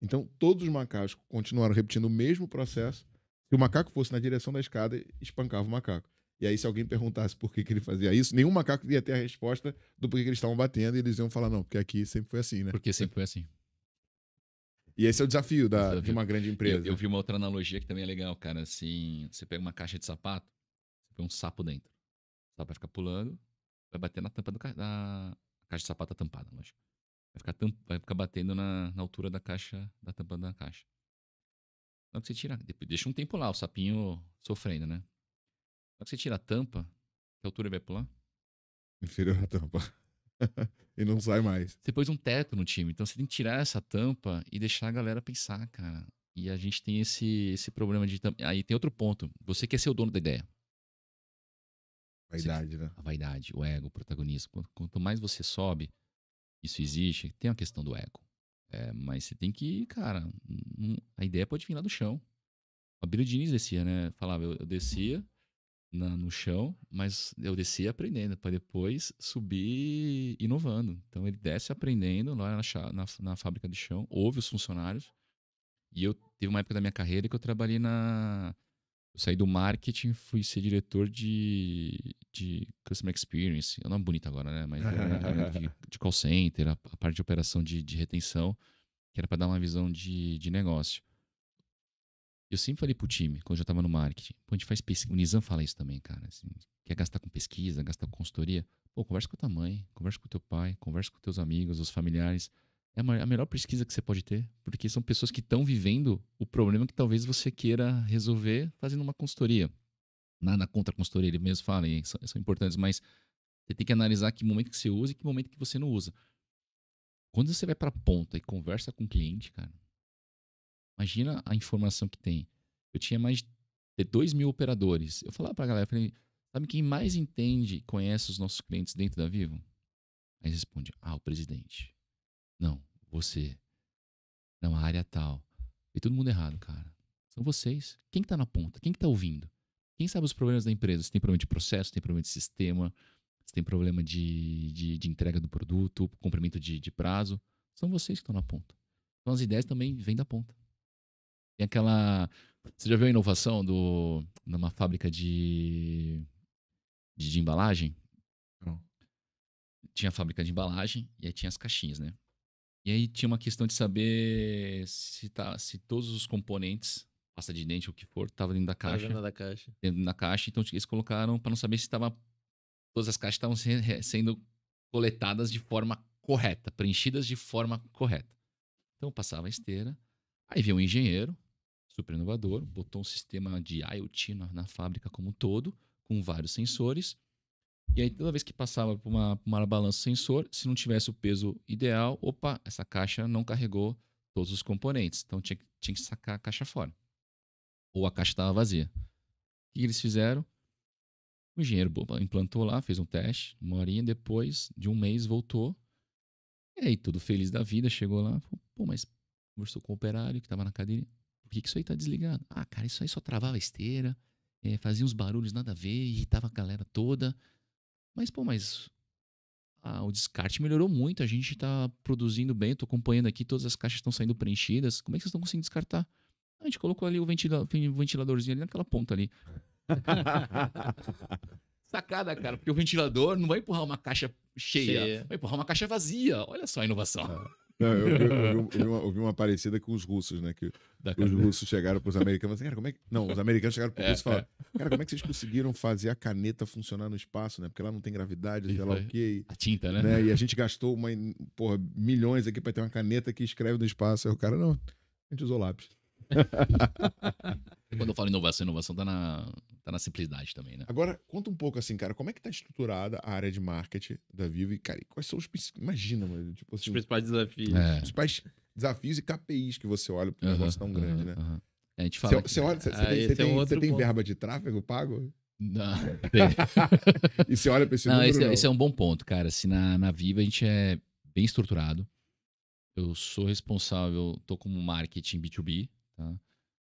Então, todos os macacos continuaram repetindo o mesmo processo. Se o macaco fosse na direção da escada, espancava o macaco. E aí, se alguém perguntasse por que, que ele fazia isso, nenhum macaco ia ter a resposta do porquê que eles estavam batendo, e eles iam falar, não, porque aqui sempre foi assim, né? Porque sempre foi assim. E esse é o desafio, da, desafio. de uma grande empresa. Eu, eu, vi uma outra analogia que também é legal, cara. Assim, você pega uma caixa de sapato, você põe um sapo dentro. O sapo vai ficar pulando, vai bater na tampa do ca... da a caixa de sapato tá tampada, lógico. Vai ficar, tamp... vai ficar batendo na, na altura da caixa, da tampa da caixa. Não você tira, deixa um tempo lá, o sapinho sofrendo, né? Só que você tira a tampa, que altura vai pular? Inferior à tampa. e não sai mais. Você pôs um teto no time, então você tem que tirar essa tampa e deixar a galera pensar, cara. E a gente tem esse, esse problema de. Aí tem outro ponto. Você quer é ser o dono da ideia. Vaidade, né? A vaidade, o ego, o protagonismo. Quanto mais você sobe, isso existe, tem a questão do ego. É, mas você tem que, cara, a ideia pode vir lá do chão. A Bíblia Diniz descia, né? Falava, eu, eu descia, na, no chão, mas eu desci aprendendo para depois subir inovando. Então ele desce aprendendo lá na, na, na, fábrica de chão, ouve os funcionários. E eu teve uma época da minha carreira que eu trabalhei na. Eu saí do marketing, fui ser diretor de, de Customer Experience. Eu não é bonito agora, né? Mas é, né, de, de, call center, a, a, parte de operação de, de retenção, que era para dar uma visão de, de negócio. Eu sempre falei pro time, quando já tava no marketing, pô, a gente faz pesquisa. O Nizam fala isso também, cara. Assim, quer gastar com pesquisa, gastar com consultoria? Pô, conversa com a tua mãe, conversa com o teu pai, conversa com teus amigos, os familiares. É a melhor pesquisa que você pode ter, porque são pessoas que estão vivendo o problema que talvez você queira resolver fazendo uma consultoria. Nada contra a consultoria, ele mesmo fala, são, são importantes, mas você tem que analisar que momento que você usa e que momento que você não usa. Quando você vai para a ponta e conversa com o cliente, cara, Imagina a informação que tem. Eu tinha mais de 2 mil operadores. Eu falava para a galera, falei, sabe quem mais entende e conhece os nossos clientes dentro da Vivo? Aí responde, ah, o presidente. Não, você. Não, a área é tal. E todo mundo errado, cara. São vocês. Quem está que tá na ponta? Quem está que tá ouvindo? Quem sabe os problemas da empresa? Se tem problema de processo, se tem problema de sistema, se tem problema de, de, de entrega do produto, cumprimento de, de prazo. São vocês que estão na ponta. Então as ideias também vêm da ponta. Tem aquela. Você já viu a inovação do, numa fábrica de, de, de embalagem? Não. Tinha a fábrica de embalagem e aí tinha as caixinhas, né? E aí tinha uma questão de saber se, tá, se todos os componentes, pasta de dente ou o que for, estava dentro da caixa. dentro da caixa. Dentro da caixa. Então eles colocaram para não saber se estava todas as caixas estavam eh, sendo coletadas de forma correta, preenchidas de forma correta. Então passava a esteira, aí vinha um engenheiro, super inovador, botou um sistema de IoT na, na fábrica como um todo, com vários sensores. E aí, toda vez que passava por uma, uma balança sensor, se não tivesse o peso ideal, opa, essa caixa não carregou todos os componentes. Então tinha, tinha que sacar a caixa fora. Ou a caixa estava vazia. O que eles fizeram? O engenheiro implantou lá, fez um teste, uma horinha depois, de um mês, voltou. E aí, tudo feliz da vida, chegou lá, pô, mas conversou com o operário que estava na cadeira. Por que, isso aí tá desligado? Ah, cara, isso aí só travava esteira, é, fazia uns barulhos nada a ver, irritava a galera toda. Mas, pô, mas ah, o descarte melhorou muito, a gente está produzindo bem, estou acompanhando aqui, todas as caixas estão saindo preenchidas. Como é que vocês estão conseguindo descartar? A gente colocou ali o ventiladorzinho ali naquela ponta ali. Sacada, cara, porque o ventilador não vai empurrar uma caixa cheia, cheia, vai empurrar uma caixa vazia. Olha só a inovação. É. Não, eu, vi, eu, eu, vi uma, eu vi uma parecida com os russos, né? Que da os caneta. russos chegaram para os americanos assim, cara, como é que... Não, os americanos chegaram para os é, russos e falaram, é. cara, como é que vocês conseguiram fazer a caneta funcionar no espaço, né? Porque lá não tem gravidade, sei lá o quê. a tinta, né? né? E a gente gastou uma, porra, milhões aqui para ter uma caneta que escreve no espaço. Aí o cara, não, a gente usou lápis. Uhum. Quando eu falo inovação, inovação tá na, tá na simplicidade também, né? Agora, conta um pouco assim, cara, como é que tá estruturada a área de marketing da Vivo e, cara, quais são os Imagina, mano, tipo assim, Os principais desafios. É. Os principais desafios e KPIs que você olha porque um uhum, negócio tão grande, né? A gente fala. Você, olha, você, ah, tem, você, é um tem, tem verba de tráfego pago? Não, e você olha pra esse não, número, esse, é, não. esse é um bom ponto, cara. Assim, na, na Vivo a gente é bem estruturado. Eu sou responsável, tô como marketing B2B, tá?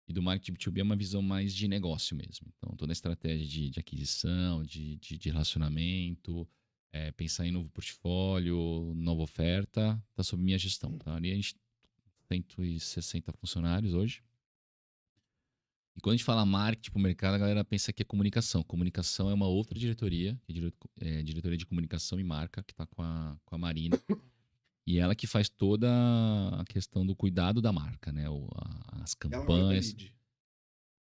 e do marketing B2B é uma visão mais de negócio mesmo. Então, toda a estratégia de, de aquisição, de, de, de relacionamento, é, pensar em novo portfólio, nova oferta, está sob minha gestão. Tá? Ali a gente tem 160 funcionários hoje. E quando a gente fala marketing para o mercado, a galera pensa que é comunicação. Comunicação é uma outra diretoria, é, é diretoria de comunicação e marca, que está com a, com a Marina. E ela que faz toda a questão do cuidado da marca, né? O, a, as campanhas.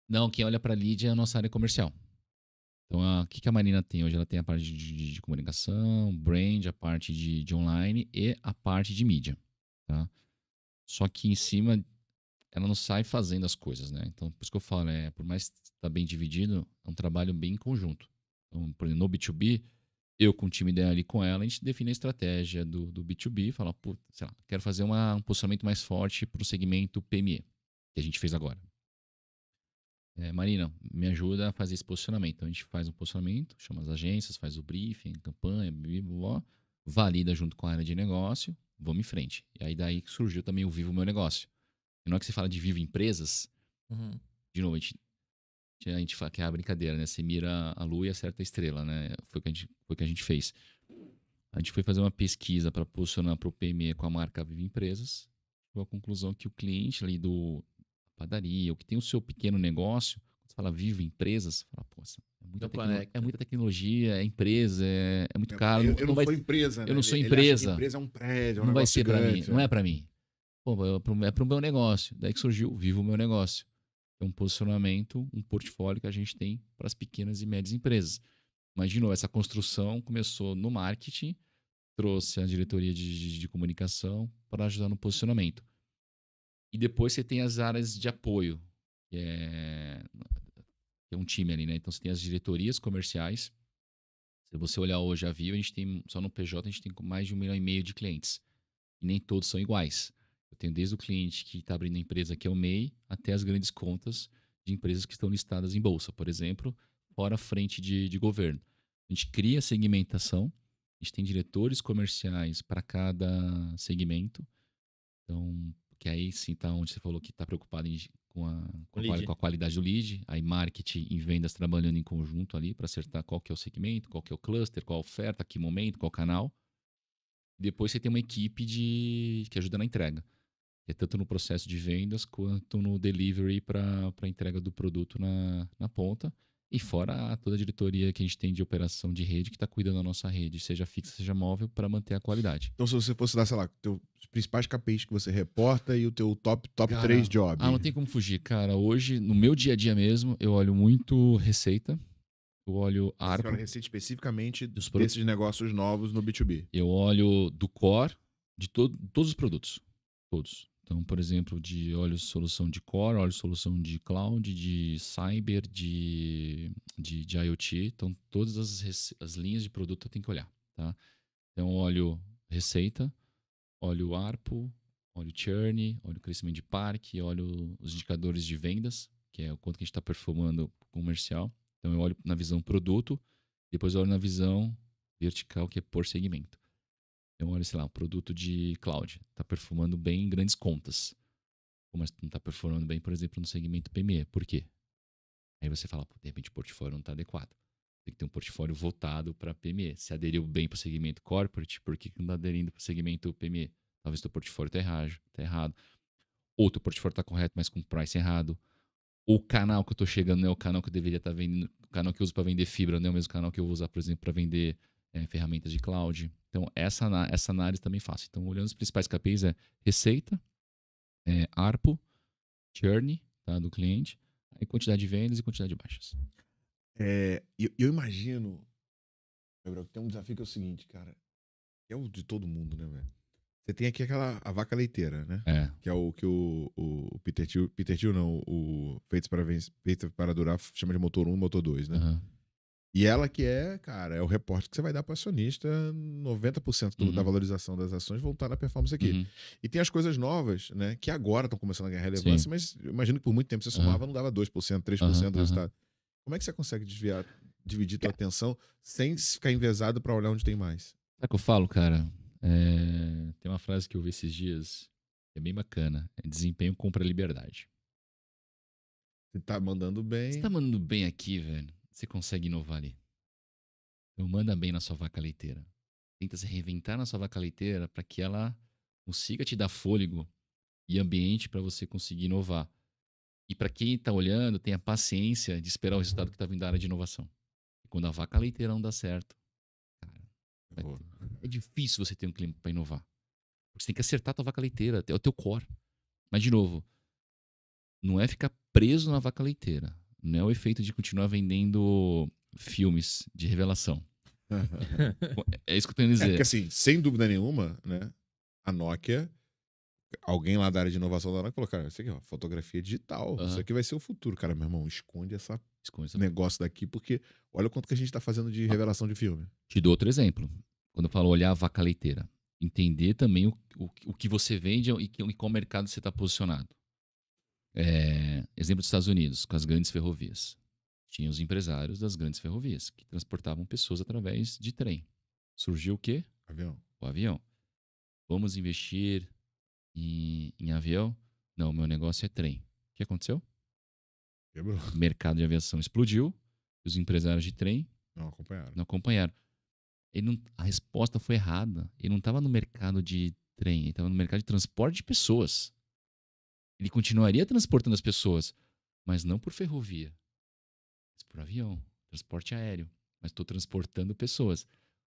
Não, quem olha para lead é a nossa área comercial. Então, o que, que a Marina tem hoje? Ela tem a parte de, de, de comunicação, brand, a parte de, de, online e a parte de mídia. Tá? Só que em cima, ela não sai fazendo as coisas, né? Então, por isso que eu falo, é, por mais que tá bem dividido, é um trabalho bem em conjunto. Então, por exemplo, no B2B, eu com o time dela ali com ela, a gente define a estratégia do, do B2B, fala, pô, sei lá, quero fazer uma, um posicionamento mais forte para o segmento PME, que a gente fez agora. É, Marina, me ajuda a fazer esse posicionamento. Então a gente faz um posicionamento, chama as agências, faz o briefing, campanha, blá, blá, blá, valida junto com a área de negócio, vamos em frente. E aí daí surgiu também o Vivo Meu Negócio. E na hora é que você fala de Vivo Empresas, uhum. de novo, a gente a gente fala que é a brincadeira, né? Você mira a lua e acerta a estrela, né? Foi o que a gente, foi que a gente fez. A gente foi fazer uma pesquisa para posicionar para o PME com a marca Vive Empresas. foi a conclusão que o cliente ali do padaria, o que tem o seu pequeno negócio, quando você fala Vive Empresas, você fala, poxa é muita, tecno... é muita tecnologia, é empresa, é, é muito é, caro. Eu, eu não, não vai... sou empresa, né? Eu não sou empresa. empresa é um prédio, é um Não vai ser para mim, não é né? para mim. Pô, é para o é meu negócio. Daí que surgiu Viva o Meu Negócio. É um posicionamento, um portfólio que a gente tem para as pequenas e médias empresas. Mas, de novo, essa construção começou no marketing, trouxe a diretoria de, de, de comunicação para ajudar no posicionamento. E depois você tem as áreas de apoio, que é, é um time ali, né? Então você tem as diretorias comerciais. Se você olhar hoje a Vivo, a gente tem, só no PJ, a gente tem mais de um milhão e meio de clientes. E nem todos são iguais tenho desde o cliente que está abrindo a empresa, que é o MEI, até as grandes contas de empresas que estão listadas em bolsa, por exemplo, fora frente de, de governo. A gente cria segmentação, a gente tem diretores comerciais para cada segmento. Então, que aí sim está onde você falou que está preocupado em, com, a, com, a, com, a, qualidade do lead, aí marketing e vendas trabalhando em conjunto ali para acertar qual que é o segmento, qual que é o cluster, qual a oferta, que momento, qual canal. Depois você tem uma equipe de que ajuda na entrega. É tanto no processo de vendas quanto no delivery para entrega do produto na, na ponta. E fora toda a diretoria que a gente tem de operação de rede que está cuidando da nossa rede, seja fixa, seja móvel, para manter a qualidade. Então, se você fosse dar, sei lá, os principais KPIs que você reporta e o teu top, top cara, 3 job. Ah, não tem como fugir, cara. Hoje, no meu dia a dia mesmo, eu olho muito receita. Eu olho ARPA. Você olha receita especificamente dos produtos. desses negócios novos no B2B. Eu olho do core de to todos os produtos. Todos. Então, por exemplo, de óleo solução de core, óleo solução de cloud, de cyber, de, de, de IoT. Então, todas as, as linhas de produto tem que olhar. Tá? Então, óleo receita, óleo ARPO, óleo churn, óleo crescimento de parque, óleo os indicadores de vendas, que é o quanto que a gente está performando comercial. Então, eu olho na visão produto, depois eu olho na visão vertical, que é por segmento. Então, olha, sei lá, um produto de cloud está performando bem em grandes contas, mas não está performando bem, por exemplo, no segmento PME. Por quê? Aí você fala, de repente o portfólio não está adequado. Tem que ter um portfólio voltado para PME. Se aderiu bem para o segmento corporate, por que não está aderindo para o segmento PME? Talvez o portfólio está errado, tá errado. Ou portfólio está correto, mas com price errado. o canal que eu estou chegando não é o canal que eu deveria estar tá vendendo, o canal que eu uso para vender fibra não é o mesmo canal que eu vou usar, por exemplo, para vender é, ferramentas de cloud. Então, essa, essa análise também é faço. Então, olhando os principais KPIs é receita, é, ARPO, churn tá, do cliente, quantidade de vendas e quantidade de baixas. É, eu, eu, imagino, Gabriel, que tem um desafio que é o seguinte, cara. É o de todo mundo, né, velho? Você tem aqui aquela a vaca leiteira, né? É. Que é o que o, o Peter Thiel, Peter Thiel não, o Feitos para, Feitos para Durar chama de motor 1 e motor 2, né? Uhum. E ela que é, cara, é o repórter que você vai dar para acionista, 90% do, uhum. da valorização das ações voltar na performance aqui. Uhum. E tem as coisas novas, né, que agora estão começando a ganhar relevância, Sim. mas imagino que por muito tempo você somava, uhum. não dava 2%, 3% uhum. do resultado. Como é que você consegue desviar, dividir tua atenção sem ficar envezado para olhar onde tem mais? Sabe o que eu falo, cara? É... Tem uma frase que eu ouvi esses dias, que é bem bacana, é desempenho compra liberdade. Você tá mandando bem. Você tá mandando bem aqui, velho você consegue inovar ali. Então, manda bem na sua vaca leiteira. Tenta se reinventar na sua vaca leiteira para que ela consiga te dar fôlego e ambiente para você conseguir inovar. E para quem está olhando, tenha paciência de esperar o resultado que está vindo da área de inovação. E quando a vaca leiteira não dá certo, cara, é difícil você ter um clima para inovar. Você tem que acertar a tua vaca leiteira, é o teu core. Mas, de novo, não é ficar preso na vaca leiteira não é o efeito de continuar vendendo filmes de revelação. é isso que eu tenho a é, dizer. É que assim, sem dúvida nenhuma, né, a Nokia, alguém lá da área de inovação da Nokia falou, cara, isso aqui é fotografia digital, uhum. isso aqui vai ser o futuro. Cara, meu irmão, esconde essa esconde negócio daqui, porque olha o quanto que a gente está fazendo de revelação de filme. Te dou outro exemplo. Quando eu falo olhar a vaca leiteira, entender também o, o, o que você vende e, que, e qual mercado você está posicionado. É, exemplo dos Estados Unidos, com as grandes ferrovias. Tinha os empresários das grandes ferrovias, que transportavam pessoas através de trem. Surgiu o quê? Avião. O avião. Vamos investir em, em avião? Não, meu negócio é trem. O que aconteceu? Quebrou. O mercado de aviação explodiu, os empresários de trem não acompanharam. Não acompanharam. Ele não, a resposta foi errada. Ele não estava no mercado de trem, ele estava no mercado de transporte de pessoas. Ele continuaria transportando as pessoas, mas não por ferrovia, mas por avião, transporte aéreo. Mas estou transportando pessoas.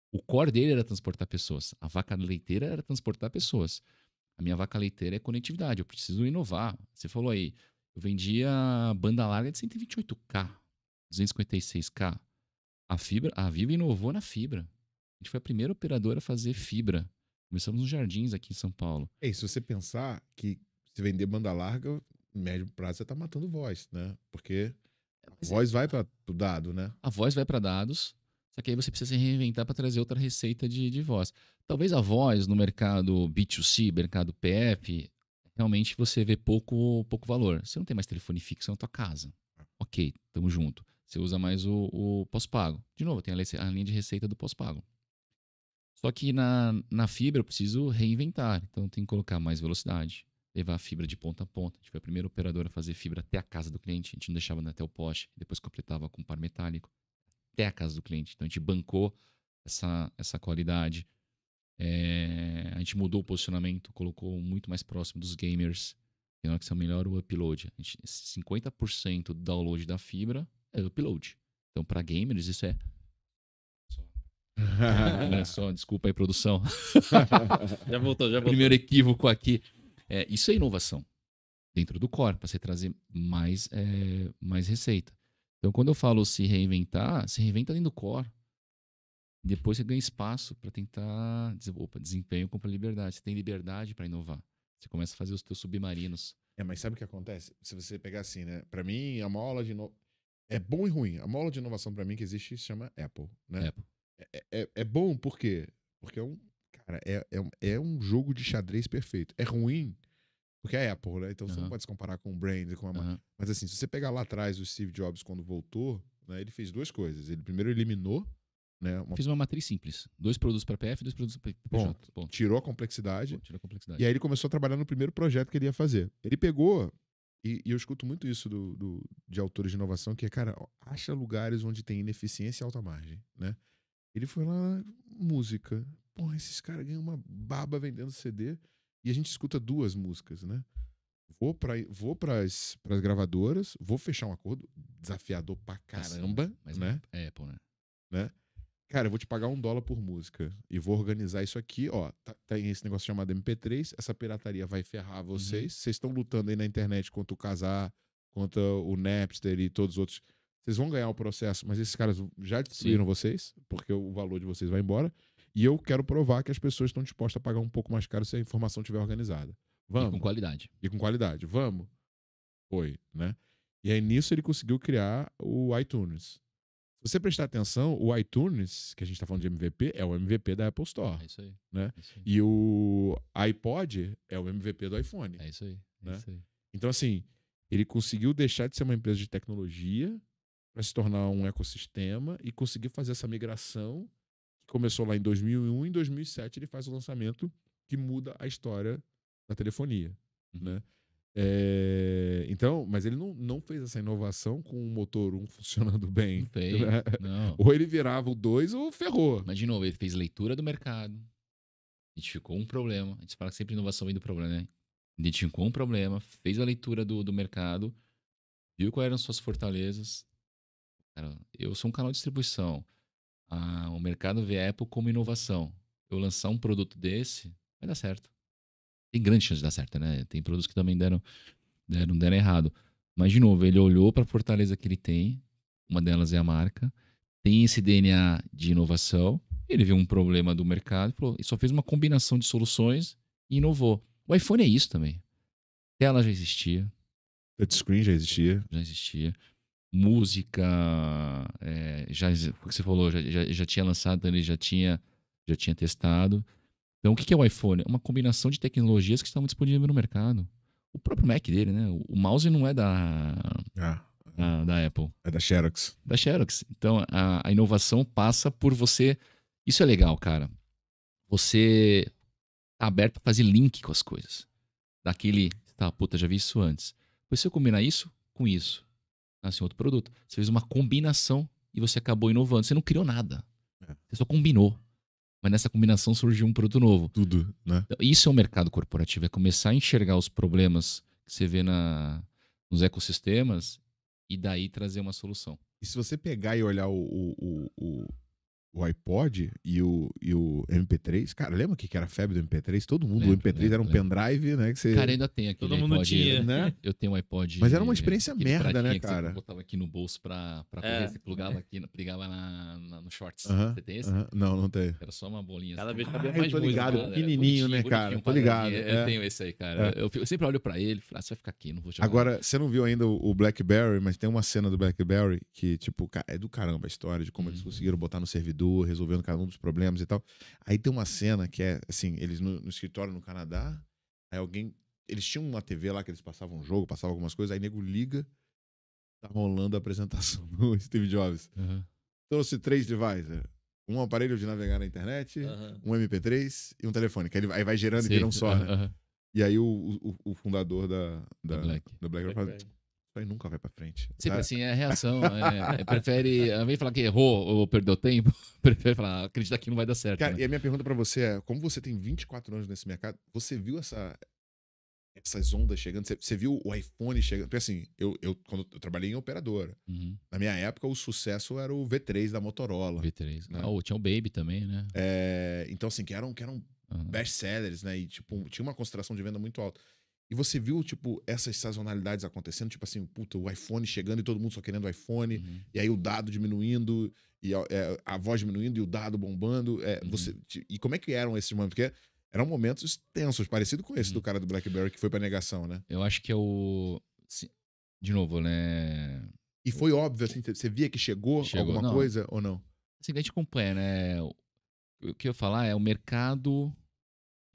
O core dele era transportar pessoas. A vaca leiteira era transportar pessoas. A minha vaca leiteira é conectividade. Eu preciso inovar. Você falou aí, eu vendia banda larga de 128K, 256K. A fibra, a Viva inovou na fibra. A gente foi a primeira operadora a fazer fibra. Começamos nos jardins aqui em São Paulo. É, se você pensar que se vender banda larga, em médio prazo você tá matando voz, né? Porque é, a é. voz vai para o dado, né? A voz vai para dados, só que aí você precisa se reinventar para trazer outra receita de, de voz. Talvez a voz no mercado B2C, mercado PF, realmente você vê pouco, pouco valor. Você não tem mais telefone fixo na tua casa. Ok, tamo junto. Você usa mais o, o pós-pago. De novo, tem a, linha de receita do pós-pago. Só que na, na fibra eu preciso reinventar. Então tem que colocar mais velocidade, levar a fibra de ponta a ponta. A gente foi a primeira operadora a fazer fibra até a casa do cliente. A gente não deixava até o poste, depois completava com par metálico até a casa do cliente. Então a gente bancou essa, essa qualidade. É, a gente mudou o posicionamento, colocou muito mais próximo dos gamers, que na é que melhor o upload. A gente, 50% do download da fibra é upload. Então, para gamers, isso é. Olha é só, desculpa aí, produção. já voltou, já voltou. Primeiro equívoco aqui. É, isso é inovação dentro do core, para você trazer mais, é, mais receita. Então, quando eu falo se reinventar, se reinventa dentro do core. Depois você ganha espaço para tentar. Opa, desempenho compra liberdade. Você tem liberdade para inovar. Você começa a fazer os teus submarinos. É, mas sabe o que acontece? Se você pegar assim, né? Para mim, é a mola de no... é bom e ruim. É a mola de inovação para mim que existe se chama Apple, né? Apple. É, é, é bom por quê? Porque é um cara, é, é, é um jogo de xadrez perfeito. É ruim, porque é Apple, né? Então uhum. você não pode se comparar com o brand, com a uhum. Mas assim, se você pegar lá atrás o Steve Jobs quando voltou, né, ele fez duas coisas. Ele primeiro eliminou né, uma... Fiz uma matriz simples. Dois produtos para PF, dois produtos para PJ. Bom, tirou a complexidade. tirou a complexidade. E aí ele começou a trabalhar no primeiro projeto que ele ia fazer. Ele pegou, e, e eu escuto muito isso do, do, de autores de inovação, que é, cara, acha lugares onde tem ineficiência e alta margem, né? Ele foi lá, música, porra, esses caras ganham uma baba vendendo CD e a gente escuta duas músicas, né? Vou para vou pras, pras gravadoras, vou fechar um acordo desafiador pra caramba, mas né? É, pô, né? né? Cara, eu vou te pagar um dólar por música e vou organizar isso aqui, ó. Tá, tem tá esse negócio chamado MP3, essa pirataria vai ferrar vocês. Uhum. Vocês estão lutando aí na internet contra o Casar, contra o Napster e todos os outros. Vocês vão ganhar o processo, mas esses caras já destruíram Sim. vocês, porque o valor de vocês vai embora. E eu quero provar que as pessoas estão dispostas a pagar um pouco mais caro se a informação estiver organizada. Vamos. E com qualidade. E com qualidade. Vamos. Foi, né? E aí nisso ele conseguiu criar o iTunes. Se você prestar atenção, o iTunes, que a gente está falando de MVP, é o MVP da Apple Store. É isso aí. Né? É isso aí. E o iPod é o MVP do iPhone. É isso aí. É né? isso aí. Então, assim, ele conseguiu deixar de ser uma empresa de tecnologia para se tornar um ecossistema e conseguir fazer essa migração que começou lá em 2001, em 2007 ele faz o lançamento que muda a história da telefonia, uhum. né? É, então, mas ele não, não fez essa inovação com o motor 1 um funcionando bem. Não fez, né? não. Ou ele virava o 2 ou ferrou. Mas de novo, ele fez leitura do mercado, identificou um problema. A gente fala que sempre inovação vem do problema, né? Identificou um problema, fez a leitura do, do mercado, viu quais eram suas fortalezas. Cara, eu sou um canal de distribuição o mercado vê Apple como inovação. Eu lançar um produto desse, vai dar certo. Tem grande chance de dar certo, né? Tem produtos que também deram, deram, deram errado. Mas, de novo, ele olhou para a fortaleza que ele tem, uma delas é a marca, tem esse DNA de inovação, ele viu um problema do mercado e falou, só fez uma combinação de soluções e inovou. O iPhone é isso também. Tela já existia. Touchscreen já existia. Já existia música, é, já, o que você falou, já, já, já, tinha lançado então ele já tinha, já tinha testado. Então, o que é o iPhone? É uma combinação de tecnologias que estão disponíveis no mercado. O próprio Mac dele, né? O mouse não é da, ah, a, da Apple. É da Xerox. Da Xerox. Então, a, a inovação passa por você... Isso é legal, cara. Você tá aberto a fazer link com as coisas. Daquele, tá, puta, já vi isso antes. Você combinar isso com isso, nasce um outro produto. Você fez uma combinação e você acabou inovando. Você não criou nada. É. Você só combinou. Mas nessa combinação surgiu um produto novo. Tudo, né? Então, isso é o um mercado corporativo, é começar a enxergar os problemas que você vê na, nos ecossistemas e daí trazer uma solução. E se você pegar e olhar o, o, o o iPod e o, e o MP3. Cara, lembra o que era a febre do MP3? Todo mundo, o MP3 era um pendrive, né? Que você... Cara, ainda tem aqui. Todo mundo tinha. Né? né? Eu tenho um iPod. Mas era uma experiência merda, né, cara? Que botava aqui no bolso pra, pra é. correr, você plugava aqui, ligava né, na, na, no shorts. Uh -huh, você tem esse? Uh -huh. Não, não tem. Era só uma bolinha. Cada assim. vez cabia eu tô ligado, música, pequenininho, né, cara? Tô ligado. É. Eu tenho esse aí, cara. É. Eu, eu, sempre olho pra ele e falo, ah, você vai ficar aqui, não vou jogar. Agora, você não viu ainda o Blackberry, mas tem uma cena do Blackberry que, tipo, é do caramba a história de como eles uhum. conseguiram botar no servidor resolvendo cada um dos problemas e tal. Aí tem uma cena que é assim, eles no, no escritório no Canadá, aí alguém. Eles tinham uma TV lá que eles passavam um jogo, passavam algumas coisas, aí nego liga, tá rolando a apresentação do Steve Jobs. Uhum. Trouxe três devices. Né? Um aparelho de navegar na internet, uhum. um MP3 e um telefone. Que aí vai gerando Sim. e vira um só, né? Uhum. E aí o, o, o fundador da, da, da Black, da Black, Black, Black aí nunca vai para frente. Sempre é. assim, é a reação. É, é, prefere, ao invés de falar que errou ou perdeu tempo, prefere falar, acredita que não vai dar certo. Cara, né? e a minha pergunta para você é, como você tem 24 anos nesse mercado, você viu essa, essas ondas chegando? Você, você viu o iPhone chegando? Porque assim, eu, eu quando eu trabalhei em operadora, uhum. na minha época o sucesso era o V3 da Motorola. V3, né? né? tinha o Baby também, né? É, então assim, que eram, que eram uhum. best sellers, né? E tipo, tinha uma concentração de venda muito alta. E você viu, tipo, essas sazonalidades acontecendo, tipo assim, puta, o iPhone chegando e todo mundo só querendo o iPhone, uhum. e aí o dado diminuindo, e a, é, a voz diminuindo e o dado bombando. É, uhum. você, e como é que eram esses momentos? Porque eram momentos tensos, parecido com esse uhum. do cara do Blackberry que foi pra negação, né? Eu acho que é o. De novo, né? E foi óbvio, assim, você via que chegou, chegou alguma não. coisa ou não? Assim, a gente acompanha, né? O que eu ia falar é o mercado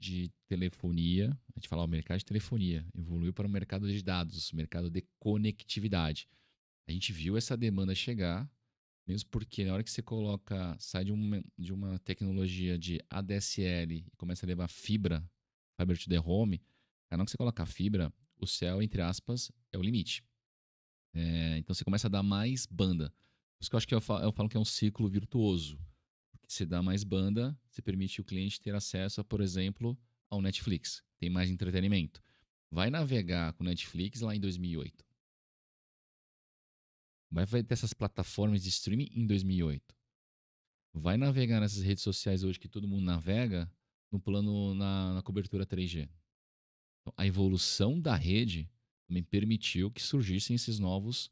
de telefonia, a gente fala o mercado de telefonia, evoluiu para o mercado de dados, o mercado de conectividade. A gente viu essa demanda chegar, mesmo porque na hora que você coloca, sai de uma, de uma tecnologia de ADSL e começa a levar fibra, fiber to the home, na hora que você coloca fibra, o céu, entre aspas, é o limite. É, então você começa a dar mais banda. Por isso que eu acho que eu falo, eu falo que é um ciclo virtuoso você dá mais banda, você permite o cliente ter acesso, a, por exemplo, ao Netflix. Tem mais entretenimento. Vai navegar com o Netflix lá em 2008. Vai ter essas plataformas de streaming em 2008. Vai navegar nessas redes sociais hoje que todo mundo navega no plano na, na cobertura 3G. Então, a evolução da rede também permitiu que surgissem esses novos,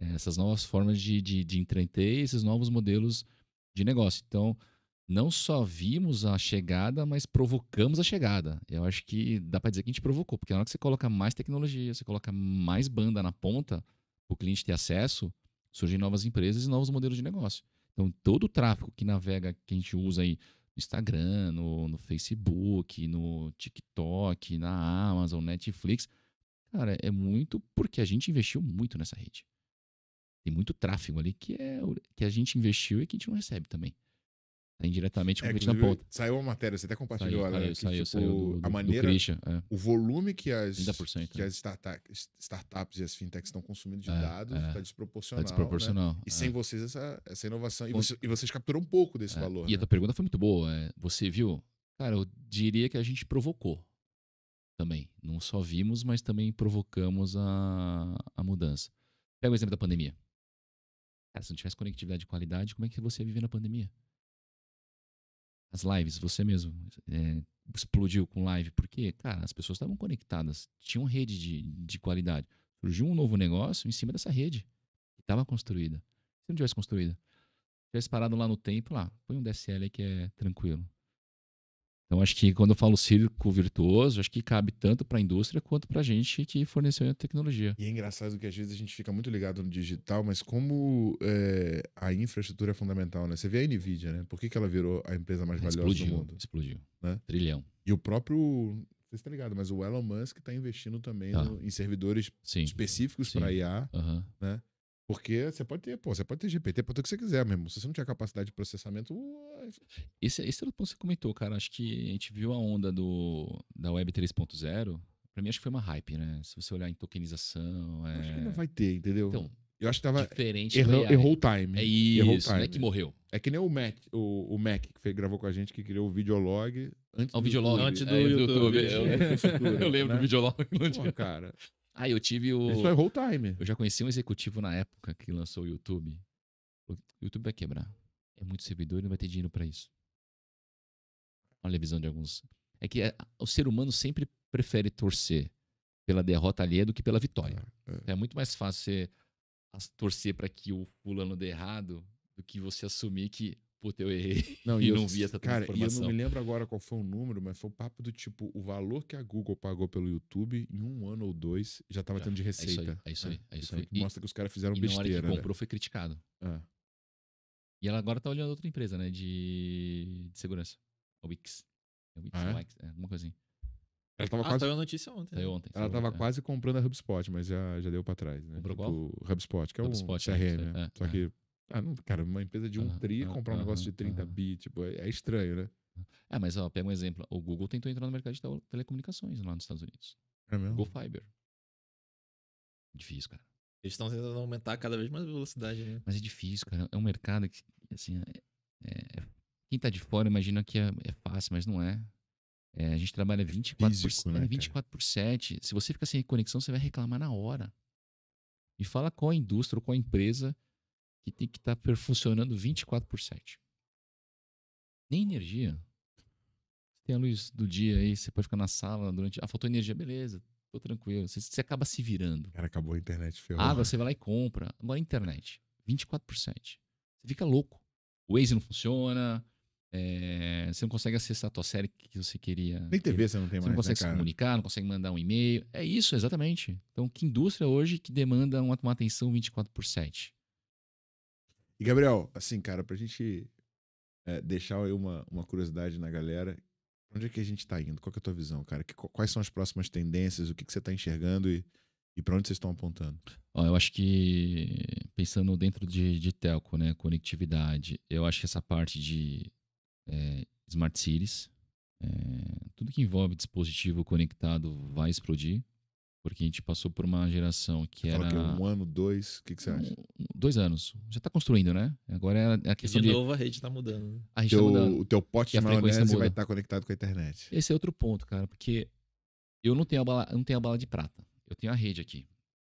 eh, essas novas formas de, de, de entreter, esses novos modelos de negócio. Então, não só vimos a chegada, mas provocamos a chegada. Eu acho que dá para dizer que a gente provocou, porque na hora que você coloca mais tecnologia, você coloca mais banda na ponta, o cliente ter acesso, surgem novas empresas e novos modelos de negócio. Então, todo o tráfego que navega, que a gente usa aí no Instagram, no, no Facebook, no TikTok, na Amazon, Netflix, cara, é muito porque a gente investiu muito nessa rede. Tem muito tráfego ali que, é, que a gente investiu e que a gente não recebe também. Indiretamente tá indiretamente é, competindo na ponta. Saiu uma matéria, você até compartilhou saiu, Saiu, que, saiu, tipo, saiu do, a maneira, é. o volume que as, que é. as startups e as fintechs estão consumindo de é, dados está é. desproporcional. Tá né? desproporcional né? E sem é. vocês essa, essa inovação. E, você, e vocês capturam um pouco desse valor. E né? a tua pergunta foi muito boa. Você viu? Cara, eu diria que a gente provocou também. Não só vimos, mas também provocamos a, a mudança. Pega o exemplo da pandemia. Cara, se não tivesse conectividade de qualidade, como é que você ia viver na pandemia? As lives, você mesmo é, explodiu com live, porque, cara, as pessoas estavam conectadas, tinham rede de, de qualidade. Surgiu um novo negócio em cima dessa rede, que estava construída. Se não tivesse construída, tivesse parado lá no tempo, lá, põe um DSL que é tranquilo. Então, acho que quando eu falo circo virtuoso, acho que cabe tanto para a indústria quanto para a gente que forneceu a tecnologia. E é engraçado que às vezes a gente fica muito ligado no digital, mas como é, a infraestrutura é fundamental, né? Você vê a NVIDIA, né? Por que, que ela virou a empresa mais valiosa do mundo? Explodiu, né? Trilhão. E o próprio você está ligado, mas o Elon Musk está investindo também tá. no, em servidores sim, específicos para IA. Né? Porque você pode ter, pô, você pode ter GPT para o que você quiser mesmo. Se você não tiver capacidade de processamento. Uh, esse, esse é o ponto que você comentou, cara. Acho que a gente viu a onda do, da Web 3.0. Para mim, acho que foi uma hype, né? Se você olhar em tokenização. É... Acho que é não vai ter, entendeu? Então, eu acho que tava. Diferente errou, errou o time. É isso, time. não é que morreu. É que nem o Mac, o, o Mac que gravou com a gente, que criou o videolog antes, ah, o do, videolog, YouTube. antes é, do, é, YouTube. É, é, eu, lembro né? do videolog. Pô, cara, ah, eu tive o. Isso é roll time. Eu já conheci um executivo na época que lançou o YouTube. O YouTube vai quebrar. É muito servidor e não vai ter dinheiro para isso. Olha a visão de alguns. É que é, o ser humano sempre prefere torcer pela derrota alheia do que pela vitória. É, é. é muito mais fácil você torcer para que o fulano dê errado do que você assumir que puta, eu errei não, e, eu, não vi essa transformação. Cara, eu não me lembro agora qual foi o número, mas foi o um papo do tipo, o valor que a Google pagou pelo YouTube em um ano ou dois já tava ah, tendo de é receita. É isso né? aí, é isso aí. É isso aí. mostra e, que os caras fizeram e besteira. Na hora que né? comprou foi criticado. É. E ela agora tá olhando outra empresa, né, de, de segurança. A Wix. É a Wix, ah, é? Wix é, alguma coisinha assim. Ela tava ah, quase... saiu a notícia ontem. Né? Saiu ontem. Ela estava quase comprando a HubSpot, mas já, já deu para trás, né? Comprou tipo, HubSpot, que é o um CRM, né? Só que ah, não, cara, uma empresa de um uhum, tri uhum, comprar um negócio de 30 bi, tipo, é, é, estranho, né? É, mas ó, pega um exemplo. O Google tentou entrar no mercado de telecomunicações lá nos Estados Unidos. É mesmo? Google Fiber. Difícil, cara. Eles estão tentando aumentar cada vez mais a velocidade, né? Mas é difícil, cara. É um mercado que, assim, é, é, é quem tá de fora imagina que é, é fácil, mas não é. é a gente trabalha 24, Físico, né, por, né, 24 por 7. Se você fica sem conexão, você vai reclamar na hora. e fala qual indústria ou qual empresa que tem que estar tá funcionando 24 por 7. Nem energia. Tem a luz do dia aí, você pode ficar na sala durante. Ah, faltou energia, beleza, tô tranquilo. Você, você acaba se virando. Cara, acabou a internet, ferrou. Água, ah, você vai lá e compra. Agora, internet, 24 por 7. Você fica louco. O Waze não funciona, é, você não consegue acessar a tua série que você queria. Nem TV você não tem mais. Você não né, consegue né, se comunicar, não consegue mandar um e-mail. É isso, exatamente. Então, que indústria hoje que demanda uma, uma atenção 24 por 7? Gabriel, assim, cara, pra gente é, deixar aí uma, uma curiosidade na galera, onde é que a gente tá indo? Qual é a tua visão, cara? Que, quais são as próximas tendências? O que, que você tá enxergando e, e para onde vocês estão apontando? Ó, eu acho que, pensando dentro de, de telco, né, conectividade, eu acho que essa parte de é, smart cities, é, tudo que envolve dispositivo conectado vai explodir. Porque a gente passou por uma geração que você era. Que um ano, dois, o que, que você acha? Um, dois anos. Já está construindo, né? Agora é a é questão. de novo, a rede está mudando. Né? A rede teu, tá mudando. O teu pote de maionese vai estar tá conectado com a internet. Esse é outro ponto, cara, porque eu não tenho a bala, não tenho a bala de prata. Eu tenho a rede aqui.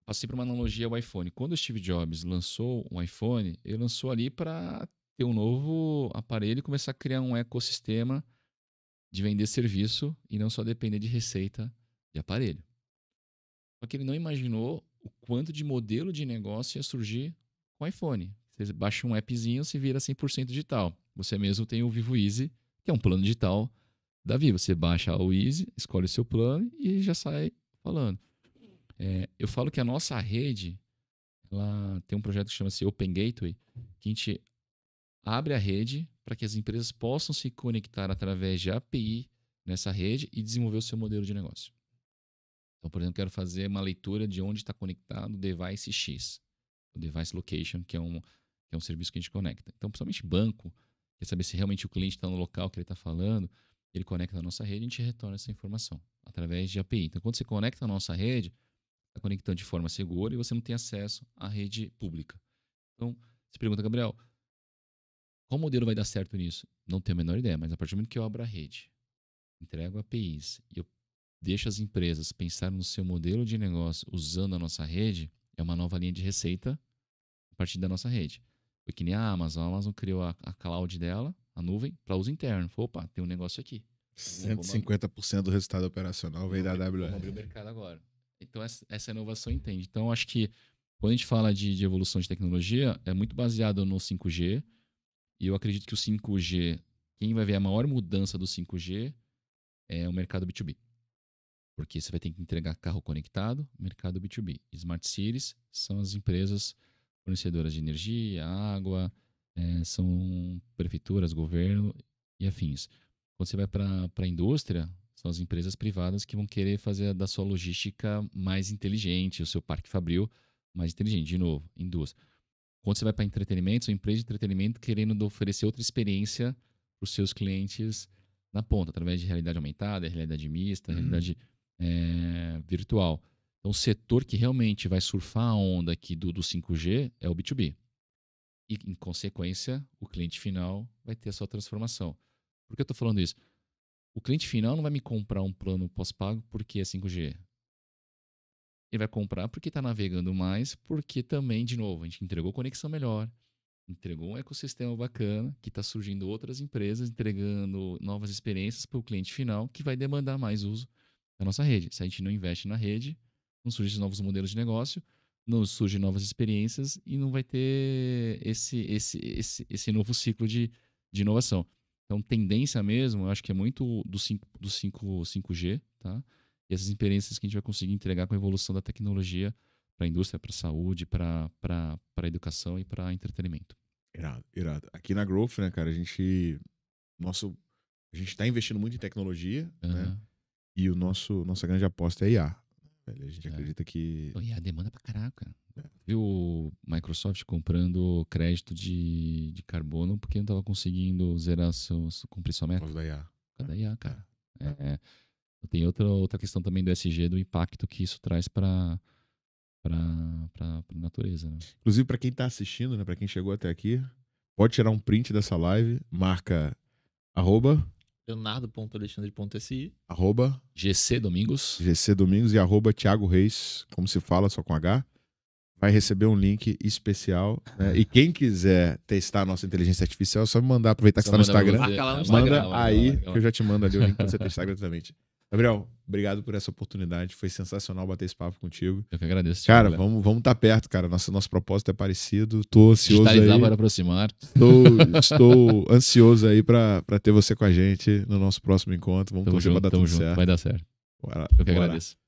Passei para uma analogia ao iPhone. Quando o Steve Jobs lançou o um iPhone, ele lançou ali para ter um novo aparelho e começar a criar um ecossistema de vender serviço e não só depender de receita de aparelho. Só que ele não imaginou o quanto de modelo de negócio ia surgir com o iPhone. Você baixa um appzinho, se vira 100% digital. Você mesmo tem o Vivo Easy, que é um plano digital da Vivo. Você baixa o Easy, escolhe o seu plano e já sai falando. É, eu falo que a nossa rede, ela tem um projeto que chama-se Open Gateway, que a gente abre a rede para que as empresas possam se conectar através de API nessa rede e desenvolver o seu modelo de negócio. Então, por exemplo, quero fazer uma leitura de onde está conectado o device X, o device location, que é um, que é um serviço que a gente conecta. Então, principalmente banco, quer saber se realmente o cliente está no local que ele está falando, ele conecta a nossa rede e a gente retorna essa informação através de API. Então, quando você conecta a nossa rede, está conectando de forma segura e você não tem acesso à rede pública. Então, você pergunta, Gabriel, qual modelo vai dar certo nisso? Não tenho a menor ideia, mas a partir do momento que eu abro a rede, entrego APIs e eu deixa as empresas pensar no seu modelo de negócio usando a nossa rede, é uma nova linha de receita a partir da nossa rede. Foi que nem a Amazon. A Amazon criou a, a cloud dela, a nuvem, para uso interno. Falou, opa, tem um negócio aqui. 150% do resultado operacional veio da AWS. Vamos abrir o mercado agora. Então, essa, essa inovação entende. Então, acho que quando a gente fala de, de, evolução de tecnologia, é muito baseado no 5G. E eu acredito que o 5G, quem vai ver a maior mudança do 5G é o mercado B2B porque você vai ter que entregar carro conectado, mercado B2B. Smart Cities são as empresas fornecedoras de energia, água, é, são prefeituras, governo e afins. Quando você vai para a indústria, são as empresas privadas que vão querer fazer da sua logística mais inteligente, o seu parque fabril mais inteligente. De novo, indústria. Quando você vai para entretenimento, são empresas de entretenimento querendo oferecer outra experiência para os seus clientes na ponta, através de realidade aumentada, realidade mista, uhum. realidade é, virtual. Então, o setor que realmente vai surfar a onda aqui do, do 5G é o B2B. E, em consequência, o cliente final vai ter a sua transformação. Por que eu estou falando isso? O cliente final não vai me comprar um plano pós-pago porque é 5G. Ele vai comprar porque está navegando mais, porque também, de novo, a gente entregou conexão melhor, entregou um ecossistema bacana, que está surgindo outras empresas entregando novas experiências para o cliente final, que vai demandar mais uso da nossa rede. Se a gente não investe na rede, não surgem novos modelos de negócio, não surgem novas experiências e não vai ter esse, esse, esse, esse novo ciclo de, de inovação. Então, tendência mesmo, eu acho que é muito do, 5, do 5, 5G, tá? E essas experiências que a gente vai conseguir entregar com a evolução da tecnologia para a indústria, para a saúde, para a educação e para entretenimento. Irado, irado. Aqui na Growth, né, cara, a gente. Nosso. A gente está investindo muito em tecnologia, uhum. né? E o nosso, nossa grande aposta é IA. a gente é. acredita que. O IA demanda pra caraca. É. Viu Microsoft comprando crédito de, de carbono porque não estava conseguindo zerar seus, cumprir sua meta? Por causa da IA. Por causa da IA, cara. É. é. é. Tem outra, outra questão também do SG, do impacto que isso traz para para a natureza. Né? Inclusive, para quem está assistindo, né, para quem chegou até aqui, pode tirar um print dessa live, marca arroba leonardo.alexandre.si arroba GC Domingos GC Domingos e arroba Thiago Reis, como se fala, só com H vai receber um link especial. Né? E quem quiser testar a nossa inteligência artificial, é só me mandar, aproveitar que você está no Instagram. Manda, manda, Instagram, manda, manda aí, que eu já te mando ali o link para você testar gratuitamente. Gabriel, obrigado por essa oportunidade. Foi sensacional bater esse papo contigo. Eu que agradeço. Cara, vamos vamos estar tá perto, cara. Nosso, nosso propósito é parecido. Tô ansioso aí. para aproximar. Estou, estou ansioso aí para ter você com a gente no nosso próximo encontro. Vamos tamo torcer junto, pra dar tudo junto. certo. Vai dar certo. Bora, Eu que bora. agradeço.